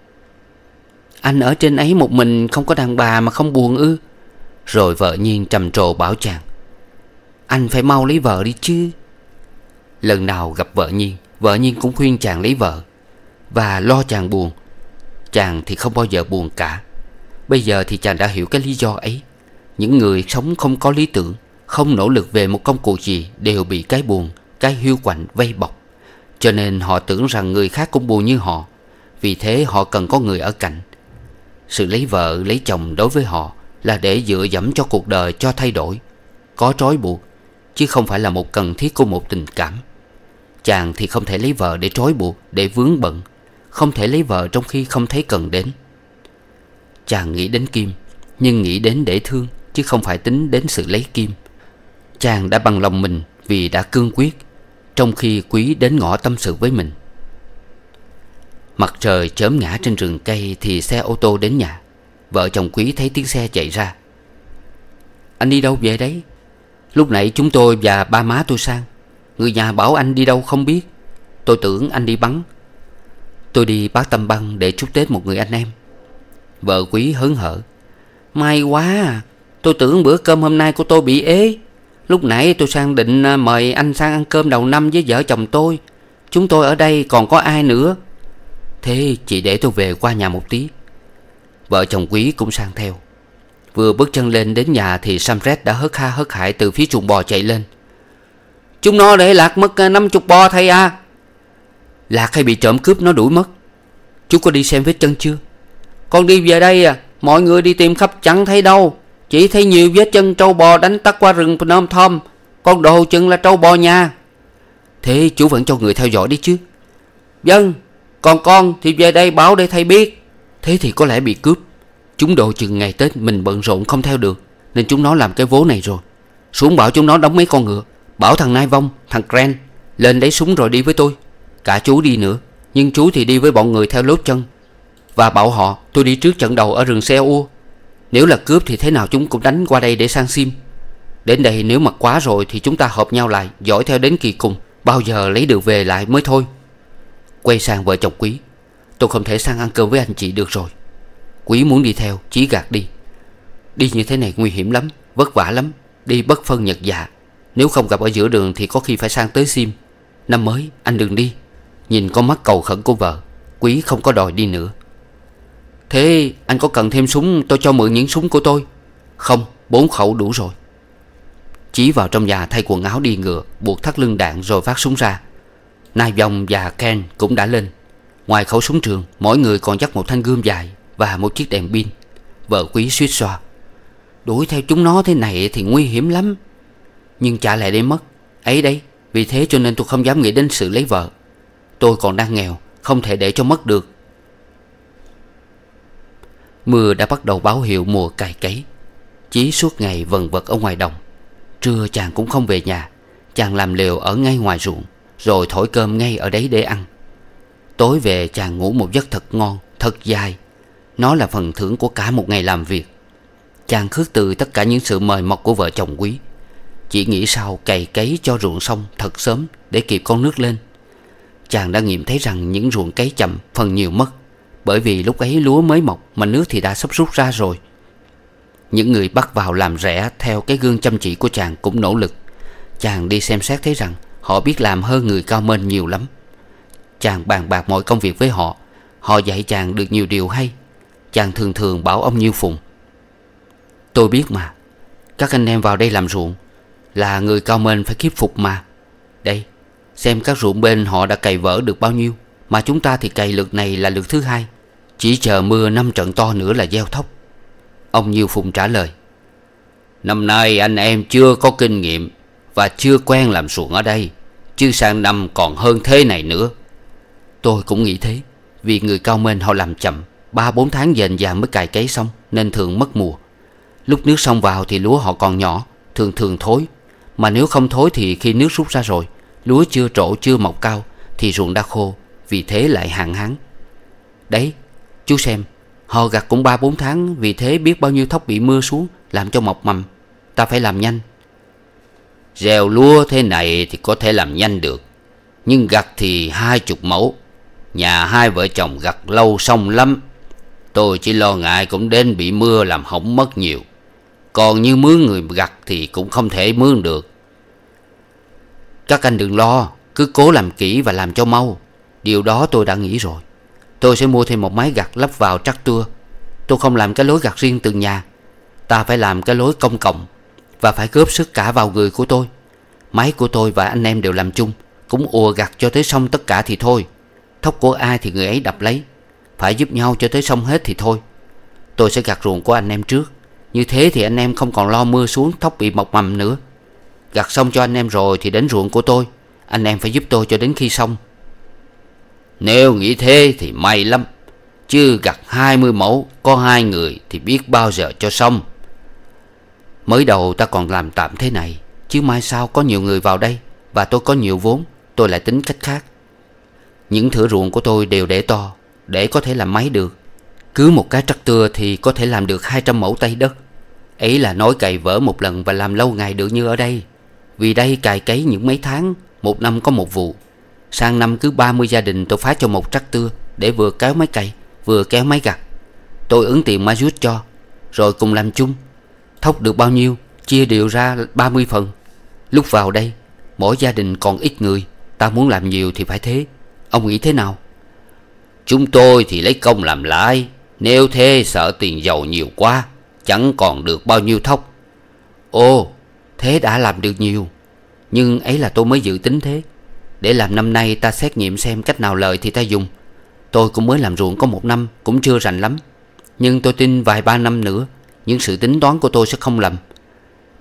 Anh ở trên ấy một mình không có đàn bà mà không buồn ư Rồi vợ Nhiên trầm trồ bảo chàng anh phải mau lấy vợ đi chứ Lần nào gặp vợ Nhiên Vợ Nhiên cũng khuyên chàng lấy vợ Và lo chàng buồn Chàng thì không bao giờ buồn cả Bây giờ thì chàng đã hiểu cái lý do ấy Những người sống không có lý tưởng Không nỗ lực về một công cụ gì Đều bị cái buồn Cái hiu quạnh vây bọc Cho nên họ tưởng rằng người khác cũng buồn như họ Vì thế họ cần có người ở cạnh Sự lấy vợ lấy chồng đối với họ Là để dựa dẫm cho cuộc đời cho thay đổi Có trói buộc Chứ không phải là một cần thiết của một tình cảm Chàng thì không thể lấy vợ để trói buộc Để vướng bận Không thể lấy vợ trong khi không thấy cần đến Chàng nghĩ đến Kim Nhưng nghĩ đến để thương Chứ không phải tính đến sự lấy Kim Chàng đã bằng lòng mình Vì đã cương quyết Trong khi quý đến ngõ tâm sự với mình Mặt trời chớm ngã trên rừng cây Thì xe ô tô đến nhà Vợ chồng quý thấy tiếng xe chạy ra Anh đi đâu về đấy Lúc nãy chúng tôi và ba má tôi sang Người nhà bảo anh đi đâu không biết Tôi tưởng anh đi bắn Tôi đi bác tâm băng để chúc Tết một người anh em Vợ quý hớn hở May quá à. Tôi tưởng bữa cơm hôm nay của tôi bị ế Lúc nãy tôi sang định à, mời anh sang ăn cơm đầu năm với vợ chồng tôi Chúng tôi ở đây còn có ai nữa Thế chị để tôi về qua nhà một tí Vợ chồng quý cũng sang theo Vừa bước chân lên đến nhà thì Samret đã hớt ha hớt hải từ phía chuồng bò chạy lên Chúng nó để Lạc mất 50 à, bò thầy à Lạc hay bị trộm cướp nó đuổi mất Chú có đi xem vết chân chưa Con đi về đây à Mọi người đi tìm khắp chẳng thấy đâu Chỉ thấy nhiều vết chân trâu bò đánh tắt qua rừng Phnom Thom Con đồ chân là trâu bò nha Thế chú vẫn cho người theo dõi đi chứ Vâng Còn con thì về đây báo để thầy biết Thế thì có lẽ bị cướp Chúng độ chừng ngày Tết mình bận rộn không theo được Nên chúng nó làm cái vố này rồi Xuống bảo chúng nó đóng mấy con ngựa Bảo thằng Nai Vong, thằng Cran Lên lấy súng rồi đi với tôi Cả chú đi nữa Nhưng chú thì đi với bọn người theo lốt chân Và bảo họ tôi đi trước trận đầu ở rừng xe u Nếu là cướp thì thế nào chúng cũng đánh qua đây để sang sim Đến đây nếu mặt quá rồi thì chúng ta hợp nhau lại Dõi theo đến kỳ cùng Bao giờ lấy được về lại mới thôi Quay sang vợ chồng quý Tôi không thể sang ăn cơm với anh chị được rồi Quý muốn đi theo Chí gạt đi Đi như thế này nguy hiểm lắm Vất vả lắm Đi bất phân nhật dạ Nếu không gặp ở giữa đường Thì có khi phải sang tới sim Năm mới anh đừng đi Nhìn con mắt cầu khẩn của vợ Quý không có đòi đi nữa Thế anh có cần thêm súng Tôi cho mượn những súng của tôi Không bốn khẩu đủ rồi Chí vào trong nhà thay quần áo đi ngựa Buộc thắt lưng đạn rồi phát súng ra Nai Vong và Ken cũng đã lên Ngoài khẩu súng trường Mỗi người còn dắt một thanh gươm dài và một chiếc đèn pin Vợ quý suýt xoa Đuổi theo chúng nó thế này thì nguy hiểm lắm Nhưng trả lại để mất Ấy đấy Vì thế cho nên tôi không dám nghĩ đến sự lấy vợ Tôi còn đang nghèo Không thể để cho mất được Mưa đã bắt đầu báo hiệu mùa cày cấy Chí suốt ngày vần vật ở ngoài đồng Trưa chàng cũng không về nhà Chàng làm liều ở ngay ngoài ruộng Rồi thổi cơm ngay ở đấy để ăn Tối về chàng ngủ một giấc thật ngon Thật dài nó là phần thưởng của cả một ngày làm việc Chàng khước từ tất cả những sự mời mọc của vợ chồng quý Chỉ nghĩ sao cày cấy cho ruộng xong thật sớm Để kịp con nước lên Chàng đã nghiệm thấy rằng những ruộng cấy chậm phần nhiều mất Bởi vì lúc ấy lúa mới mọc mà nước thì đã sắp rút ra rồi Những người bắt vào làm rẻ theo cái gương chăm chỉ của chàng cũng nỗ lực Chàng đi xem xét thấy rằng họ biết làm hơn người cao mên nhiều lắm Chàng bàn bạc mọi công việc với họ Họ dạy chàng được nhiều điều hay Chàng thường thường bảo ông Nhiêu Phùng Tôi biết mà Các anh em vào đây làm ruộng Là người cao mên phải kiếp phục mà Đây Xem các ruộng bên họ đã cày vỡ được bao nhiêu Mà chúng ta thì cày lượt này là lượt thứ hai Chỉ chờ mưa năm trận to nữa là gieo thóc Ông Nhiêu Phùng trả lời Năm nay anh em chưa có kinh nghiệm Và chưa quen làm ruộng ở đây Chứ sang năm còn hơn thế này nữa Tôi cũng nghĩ thế Vì người cao mên họ làm chậm ba bốn tháng dền dàng mới cày cấy xong Nên thường mất mùa Lúc nước sông vào thì lúa họ còn nhỏ Thường thường thối Mà nếu không thối thì khi nước rút ra rồi Lúa chưa trổ chưa mọc cao Thì ruộng đã khô Vì thế lại hạn hán Đấy chú xem Họ gặt cũng ba bốn tháng Vì thế biết bao nhiêu thóc bị mưa xuống Làm cho mọc mầm Ta phải làm nhanh Gieo lúa thế này thì có thể làm nhanh được Nhưng gặt thì hai chục mẫu Nhà hai vợ chồng gặt lâu xong lắm Tôi chỉ lo ngại cũng đến bị mưa làm hỏng mất nhiều Còn như mướn người gặt thì cũng không thể mướn được Các anh đừng lo Cứ cố làm kỹ và làm cho mau Điều đó tôi đã nghĩ rồi Tôi sẽ mua thêm một máy gặt lắp vào tractor Tôi không làm cái lối gặt riêng từ nhà Ta phải làm cái lối công cộng Và phải góp sức cả vào người của tôi Máy của tôi và anh em đều làm chung Cũng ùa gặt cho tới xong tất cả thì thôi Thóc của ai thì người ấy đập lấy phải giúp nhau cho tới xong hết thì thôi Tôi sẽ gặt ruộng của anh em trước Như thế thì anh em không còn lo mưa xuống tóc bị mọc mầm nữa Gặt xong cho anh em rồi thì đến ruộng của tôi Anh em phải giúp tôi cho đến khi xong Nếu nghĩ thế thì may lắm Chứ gặt 20 mẫu Có hai người thì biết bao giờ cho xong Mới đầu ta còn làm tạm thế này Chứ mai sau có nhiều người vào đây Và tôi có nhiều vốn Tôi lại tính cách khác Những thửa ruộng của tôi đều để to để có thể làm máy được Cứ một cái tractor thì có thể làm được 200 mẫu tay đất Ấy là nói cày vỡ một lần và làm lâu ngày được như ở đây Vì đây cày cấy những mấy tháng Một năm có một vụ Sang năm cứ 30 gia đình tôi phá cho một tractor Để vừa kéo máy cày Vừa kéo máy gặt Tôi ứng tiền ma rút cho Rồi cùng làm chung Thóc được bao nhiêu Chia đều ra 30 phần Lúc vào đây Mỗi gia đình còn ít người Ta muốn làm nhiều thì phải thế Ông nghĩ thế nào Chúng tôi thì lấy công làm lãi Nếu thế sợ tiền giàu nhiều quá Chẳng còn được bao nhiêu thóc ô, thế đã làm được nhiều Nhưng ấy là tôi mới dự tính thế Để làm năm nay ta xét nghiệm xem cách nào lợi thì ta dùng Tôi cũng mới làm ruộng có một năm Cũng chưa rành lắm Nhưng tôi tin vài ba năm nữa Những sự tính toán của tôi sẽ không lầm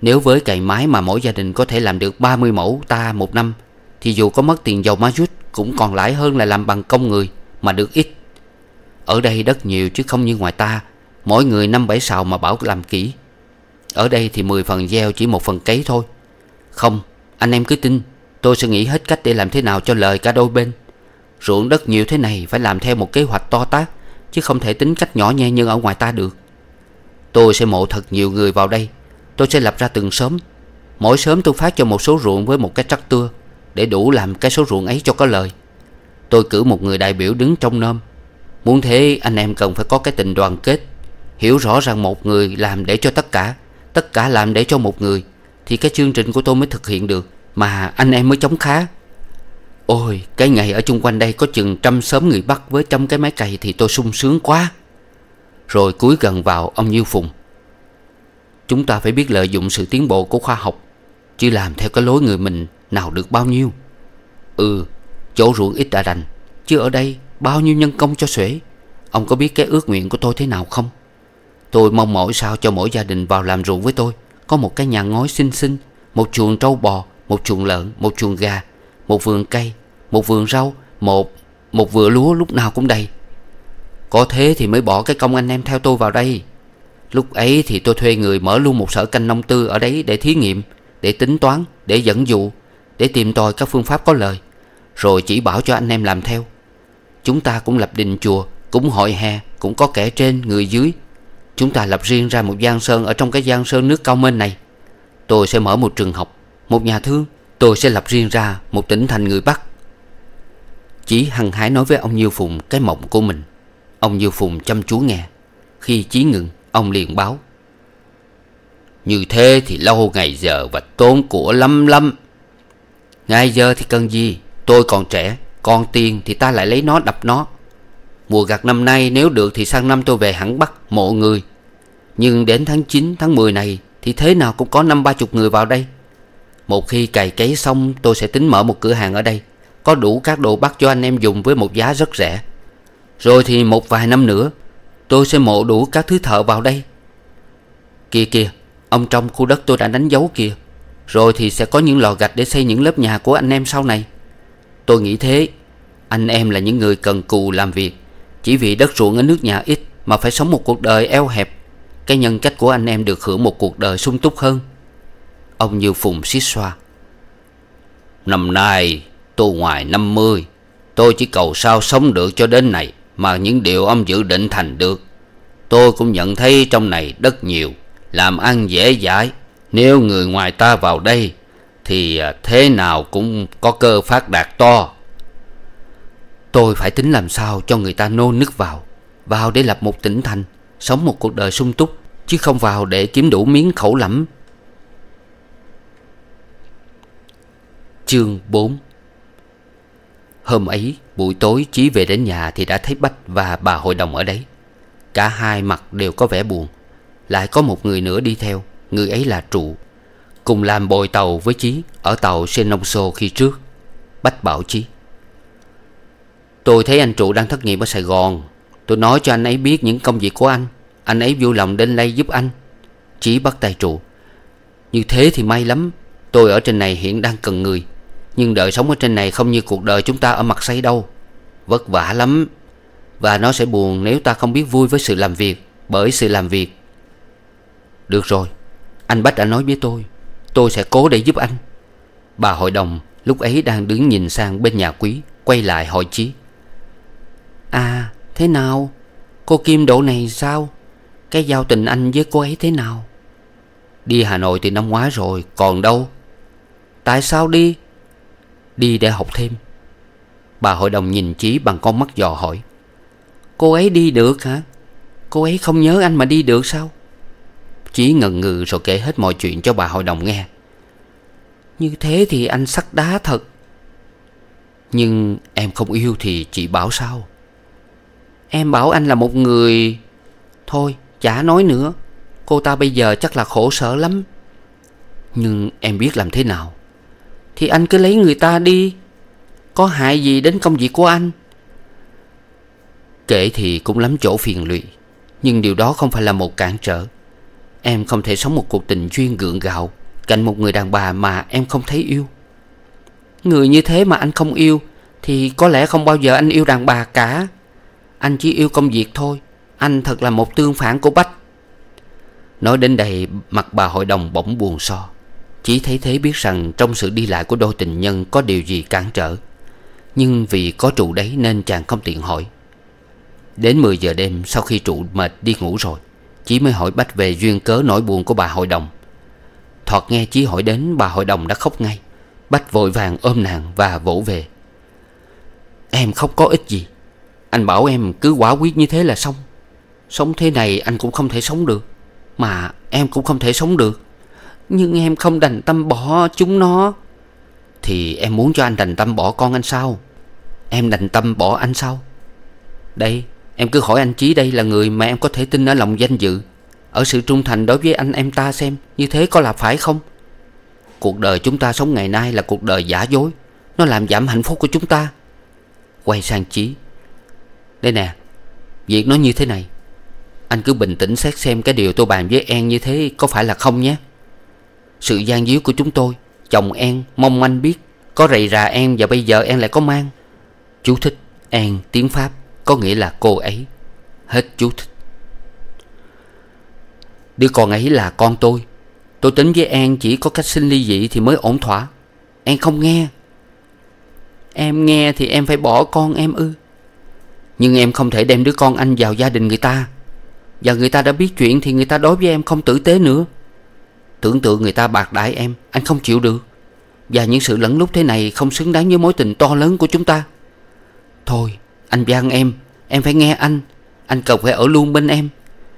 Nếu với cày máy mà mỗi gia đình có thể làm được 30 mẫu ta một năm Thì dù có mất tiền dầu ma rút Cũng còn lãi hơn là làm bằng công người mà được ít Ở đây đất nhiều chứ không như ngoài ta Mỗi người năm bảy sào mà bảo làm kỹ Ở đây thì mười phần gieo chỉ một phần cấy thôi Không, anh em cứ tin Tôi sẽ nghĩ hết cách để làm thế nào cho lời cả đôi bên Ruộng đất nhiều thế này phải làm theo một kế hoạch to tát Chứ không thể tính cách nhỏ nhen như ở ngoài ta được Tôi sẽ mộ thật nhiều người vào đây Tôi sẽ lập ra từng sớm Mỗi sớm tôi phát cho một số ruộng với một cái tractor Để đủ làm cái số ruộng ấy cho có lời tôi cử một người đại biểu đứng trong nôm Muốn thế anh em cần phải có cái tình đoàn kết Hiểu rõ rằng một người làm để cho tất cả Tất cả làm để cho một người Thì cái chương trình của tôi mới thực hiện được Mà anh em mới chống khá Ôi cái ngày ở chung quanh đây có chừng trăm xóm người bắt Với trăm cái máy cày thì tôi sung sướng quá Rồi cúi gần vào ông Nhiêu Phùng Chúng ta phải biết lợi dụng sự tiến bộ của khoa học Chứ làm theo cái lối người mình nào được bao nhiêu Ừ Chỗ ruộng ít đã đành Chứ ở đây bao nhiêu nhân công cho xuể Ông có biết cái ước nguyện của tôi thế nào không Tôi mong mỏi sao cho mỗi gia đình vào làm ruộng với tôi Có một cái nhà ngói xinh xinh Một chuồng trâu bò Một chuồng lợn Một chuồng gà Một vườn cây Một vườn rau Một một vừa lúa lúc nào cũng đầy Có thế thì mới bỏ cái công anh em theo tôi vào đây Lúc ấy thì tôi thuê người mở luôn một sở canh nông tư ở đấy để thí nghiệm Để tính toán, để dẫn dụ Để tìm tòi các phương pháp có lợi rồi chỉ bảo cho anh em làm theo Chúng ta cũng lập đình chùa Cũng hội hè Cũng có kẻ trên người dưới Chúng ta lập riêng ra một gian sơn Ở trong cái gian sơn nước cao mênh này Tôi sẽ mở một trường học Một nhà thương Tôi sẽ lập riêng ra một tỉnh thành người Bắc Chí hăng hái nói với ông Nhiêu Phùng cái mộng của mình Ông Nhiêu Phùng chăm chú nghe Khi Chí ngừng Ông liền báo Như thế thì lâu ngày giờ và tốn của lắm lắm Ngay giờ thì cần gì Tôi còn trẻ Còn tiền thì ta lại lấy nó đập nó Mùa gặt năm nay nếu được thì sang năm tôi về hẳn bắt mộ người Nhưng đến tháng 9 tháng 10 này Thì thế nào cũng có năm ba chục người vào đây Một khi cày cấy xong tôi sẽ tính mở một cửa hàng ở đây Có đủ các đồ bắt cho anh em dùng với một giá rất rẻ Rồi thì một vài năm nữa Tôi sẽ mộ đủ các thứ thợ vào đây Kìa kìa Ông trong khu đất tôi đã đánh dấu kìa Rồi thì sẽ có những lò gạch để xây những lớp nhà của anh em sau này Tôi nghĩ thế Anh em là những người cần cù làm việc Chỉ vì đất ruộng ở nước nhà ít Mà phải sống một cuộc đời eo hẹp Cái nhân cách của anh em được hưởng một cuộc đời sung túc hơn Ông Như Phùng xít xoa Năm nay tôi ngoài 50 Tôi chỉ cầu sao sống được cho đến này Mà những điều ông dự định thành được Tôi cũng nhận thấy trong này đất nhiều Làm ăn dễ dãi Nếu người ngoài ta vào đây thì à, thế nào cũng có cơ phát đạt to tôi phải tính làm sao cho người ta nô nức vào vào để lập một tỉnh thành sống một cuộc đời sung túc chứ không vào để kiếm đủ miếng khẩu lẫm chương 4 hôm ấy buổi tối chí về đến nhà thì đã thấy bách và bà hội đồng ở đấy cả hai mặt đều có vẻ buồn lại có một người nữa đi theo người ấy là trụ Cùng làm bồi tàu với Chí Ở tàu Senonso khi trước Bách bảo Chí Tôi thấy anh trụ đang thất nghiệp ở Sài Gòn Tôi nói cho anh ấy biết những công việc của anh Anh ấy vui lòng đến đây giúp anh Chí bắt tay trụ Như thế thì may lắm Tôi ở trên này hiện đang cần người Nhưng đời sống ở trên này không như cuộc đời chúng ta ở mặt xây đâu Vất vả lắm Và nó sẽ buồn nếu ta không biết vui với sự làm việc Bởi sự làm việc Được rồi Anh Bách đã nói với tôi Tôi sẽ cố để giúp anh Bà hội đồng lúc ấy đang đứng nhìn sang bên nhà quý Quay lại hỏi Chí À thế nào Cô Kim độ này sao Cái giao tình anh với cô ấy thế nào Đi Hà Nội từ năm ngoái rồi Còn đâu Tại sao đi Đi để học thêm Bà hội đồng nhìn Chí bằng con mắt dò hỏi Cô ấy đi được hả Cô ấy không nhớ anh mà đi được sao Chí ngần ngừ rồi kể hết mọi chuyện cho bà hội đồng nghe Như thế thì anh sắt đá thật Nhưng em không yêu thì chị bảo sao Em bảo anh là một người Thôi chả nói nữa Cô ta bây giờ chắc là khổ sở lắm Nhưng em biết làm thế nào Thì anh cứ lấy người ta đi Có hại gì đến công việc của anh Kể thì cũng lắm chỗ phiền lụy Nhưng điều đó không phải là một cản trở Em không thể sống một cuộc tình duyên gượng gạo Cạnh một người đàn bà mà em không thấy yêu Người như thế mà anh không yêu Thì có lẽ không bao giờ anh yêu đàn bà cả Anh chỉ yêu công việc thôi Anh thật là một tương phản của Bách Nói đến đây mặt bà hội đồng bỗng buồn so Chỉ thấy thế biết rằng trong sự đi lại của đôi tình nhân có điều gì cản trở Nhưng vì có trụ đấy nên chàng không tiện hỏi Đến 10 giờ đêm sau khi trụ mệt đi ngủ rồi Chí mới hỏi Bách về duyên cớ nỗi buồn của bà hội đồng Thoạt nghe Chí hỏi đến bà hội đồng đã khóc ngay Bách vội vàng ôm nàng và vỗ về Em không có ích gì Anh bảo em cứ quả quyết như thế là xong Sống thế này anh cũng không thể sống được Mà em cũng không thể sống được Nhưng em không đành tâm bỏ chúng nó Thì em muốn cho anh đành tâm bỏ con anh sao Em đành tâm bỏ anh sao Đây Em cứ hỏi anh Chí đây là người mà em có thể tin ở lòng danh dự Ở sự trung thành đối với anh em ta xem Như thế có là phải không Cuộc đời chúng ta sống ngày nay là cuộc đời giả dối Nó làm giảm hạnh phúc của chúng ta Quay sang Chí Đây nè Việc nó như thế này Anh cứ bình tĩnh xét xem cái điều tôi bàn với em như thế có phải là không nhé Sự gian díu của chúng tôi Chồng em mong anh biết Có rầy rà em và bây giờ em lại có mang Chú thích An tiếng Pháp có nghĩa là cô ấy Hết chú thích Đứa con ấy là con tôi Tôi tính với An chỉ có cách xin ly dị thì mới ổn thỏa An không nghe Em nghe thì em phải bỏ con em ư Nhưng em không thể đem đứa con anh vào gia đình người ta Và người ta đã biết chuyện thì người ta đối với em không tử tế nữa Tưởng tượng người ta bạc đãi em Anh không chịu được Và những sự lẫn lúc thế này không xứng đáng với mối tình to lớn của chúng ta Thôi anh Giang em Em phải nghe anh Anh cần phải ở luôn bên em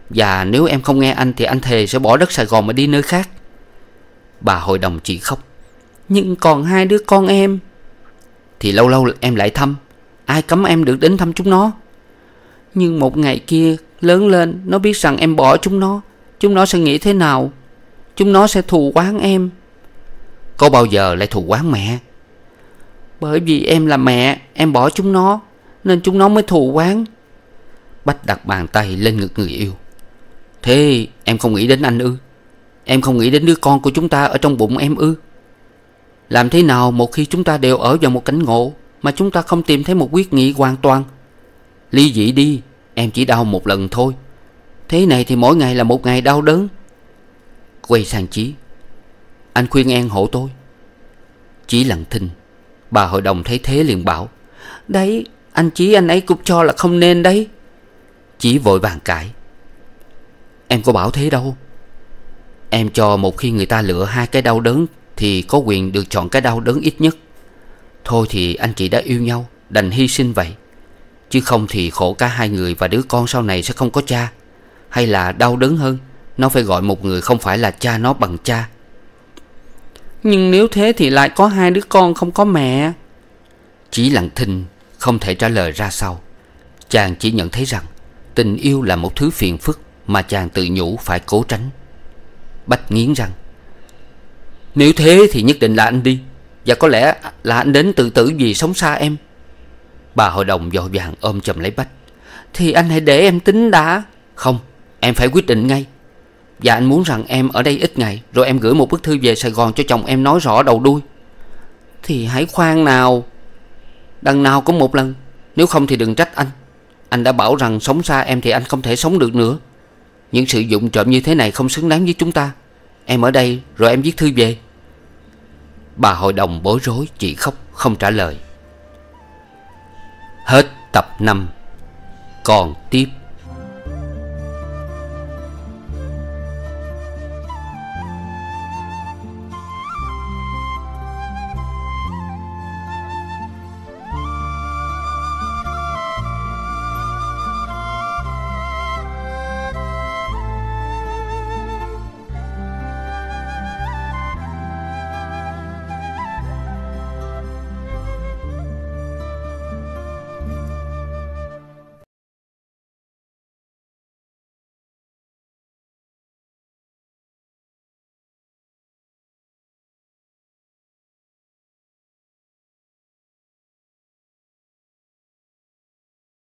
Và nếu em không nghe anh Thì anh thề sẽ bỏ đất Sài Gòn mà đi nơi khác Bà hội đồng chỉ khóc Nhưng còn hai đứa con em Thì lâu lâu em lại thăm Ai cấm em được đến thăm chúng nó Nhưng một ngày kia Lớn lên nó biết rằng em bỏ chúng nó Chúng nó sẽ nghĩ thế nào Chúng nó sẽ thù quán em Có bao giờ lại thù quán mẹ Bởi vì em là mẹ Em bỏ chúng nó nên chúng nó mới thù quán Bách đặt bàn tay lên ngực người yêu Thế em không nghĩ đến anh ư Em không nghĩ đến đứa con của chúng ta Ở trong bụng em ư Làm thế nào một khi chúng ta đều ở vào một cảnh ngộ Mà chúng ta không tìm thấy một quyết nghị hoàn toàn Ly dị đi Em chỉ đau một lần thôi Thế này thì mỗi ngày là một ngày đau đớn Quay sang Chí Anh khuyên an hộ tôi Chí lặng thinh Bà hội đồng thấy thế liền bảo Đấy anh Chí anh ấy cũng cho là không nên đấy Chí vội vàng cãi Em có bảo thế đâu Em cho một khi người ta lựa hai cái đau đớn Thì có quyền được chọn cái đau đớn ít nhất Thôi thì anh chị đã yêu nhau Đành hy sinh vậy Chứ không thì khổ cả hai người Và đứa con sau này sẽ không có cha Hay là đau đớn hơn Nó phải gọi một người không phải là cha nó bằng cha Nhưng nếu thế thì lại có hai đứa con không có mẹ Chỉ lặng thinh không thể trả lời ra sao Chàng chỉ nhận thấy rằng Tình yêu là một thứ phiền phức Mà chàng tự nhủ phải cố tránh Bách nghiến răng Nếu thế thì nhất định là anh đi Và có lẽ là anh đến tự tử vì sống xa em Bà hội đồng dội vàng ôm chầm lấy Bách Thì anh hãy để em tính đã Không em phải quyết định ngay Và anh muốn rằng em ở đây ít ngày Rồi em gửi một bức thư về Sài Gòn cho chồng em nói rõ đầu đuôi Thì hãy khoan nào Đằng nào cũng một lần Nếu không thì đừng trách anh Anh đã bảo rằng sống xa em thì anh không thể sống được nữa Những sự dụng trộm như thế này không xứng đáng với chúng ta Em ở đây rồi em viết thư về Bà hội đồng bối rối chị khóc không trả lời Hết tập năm Còn tiếp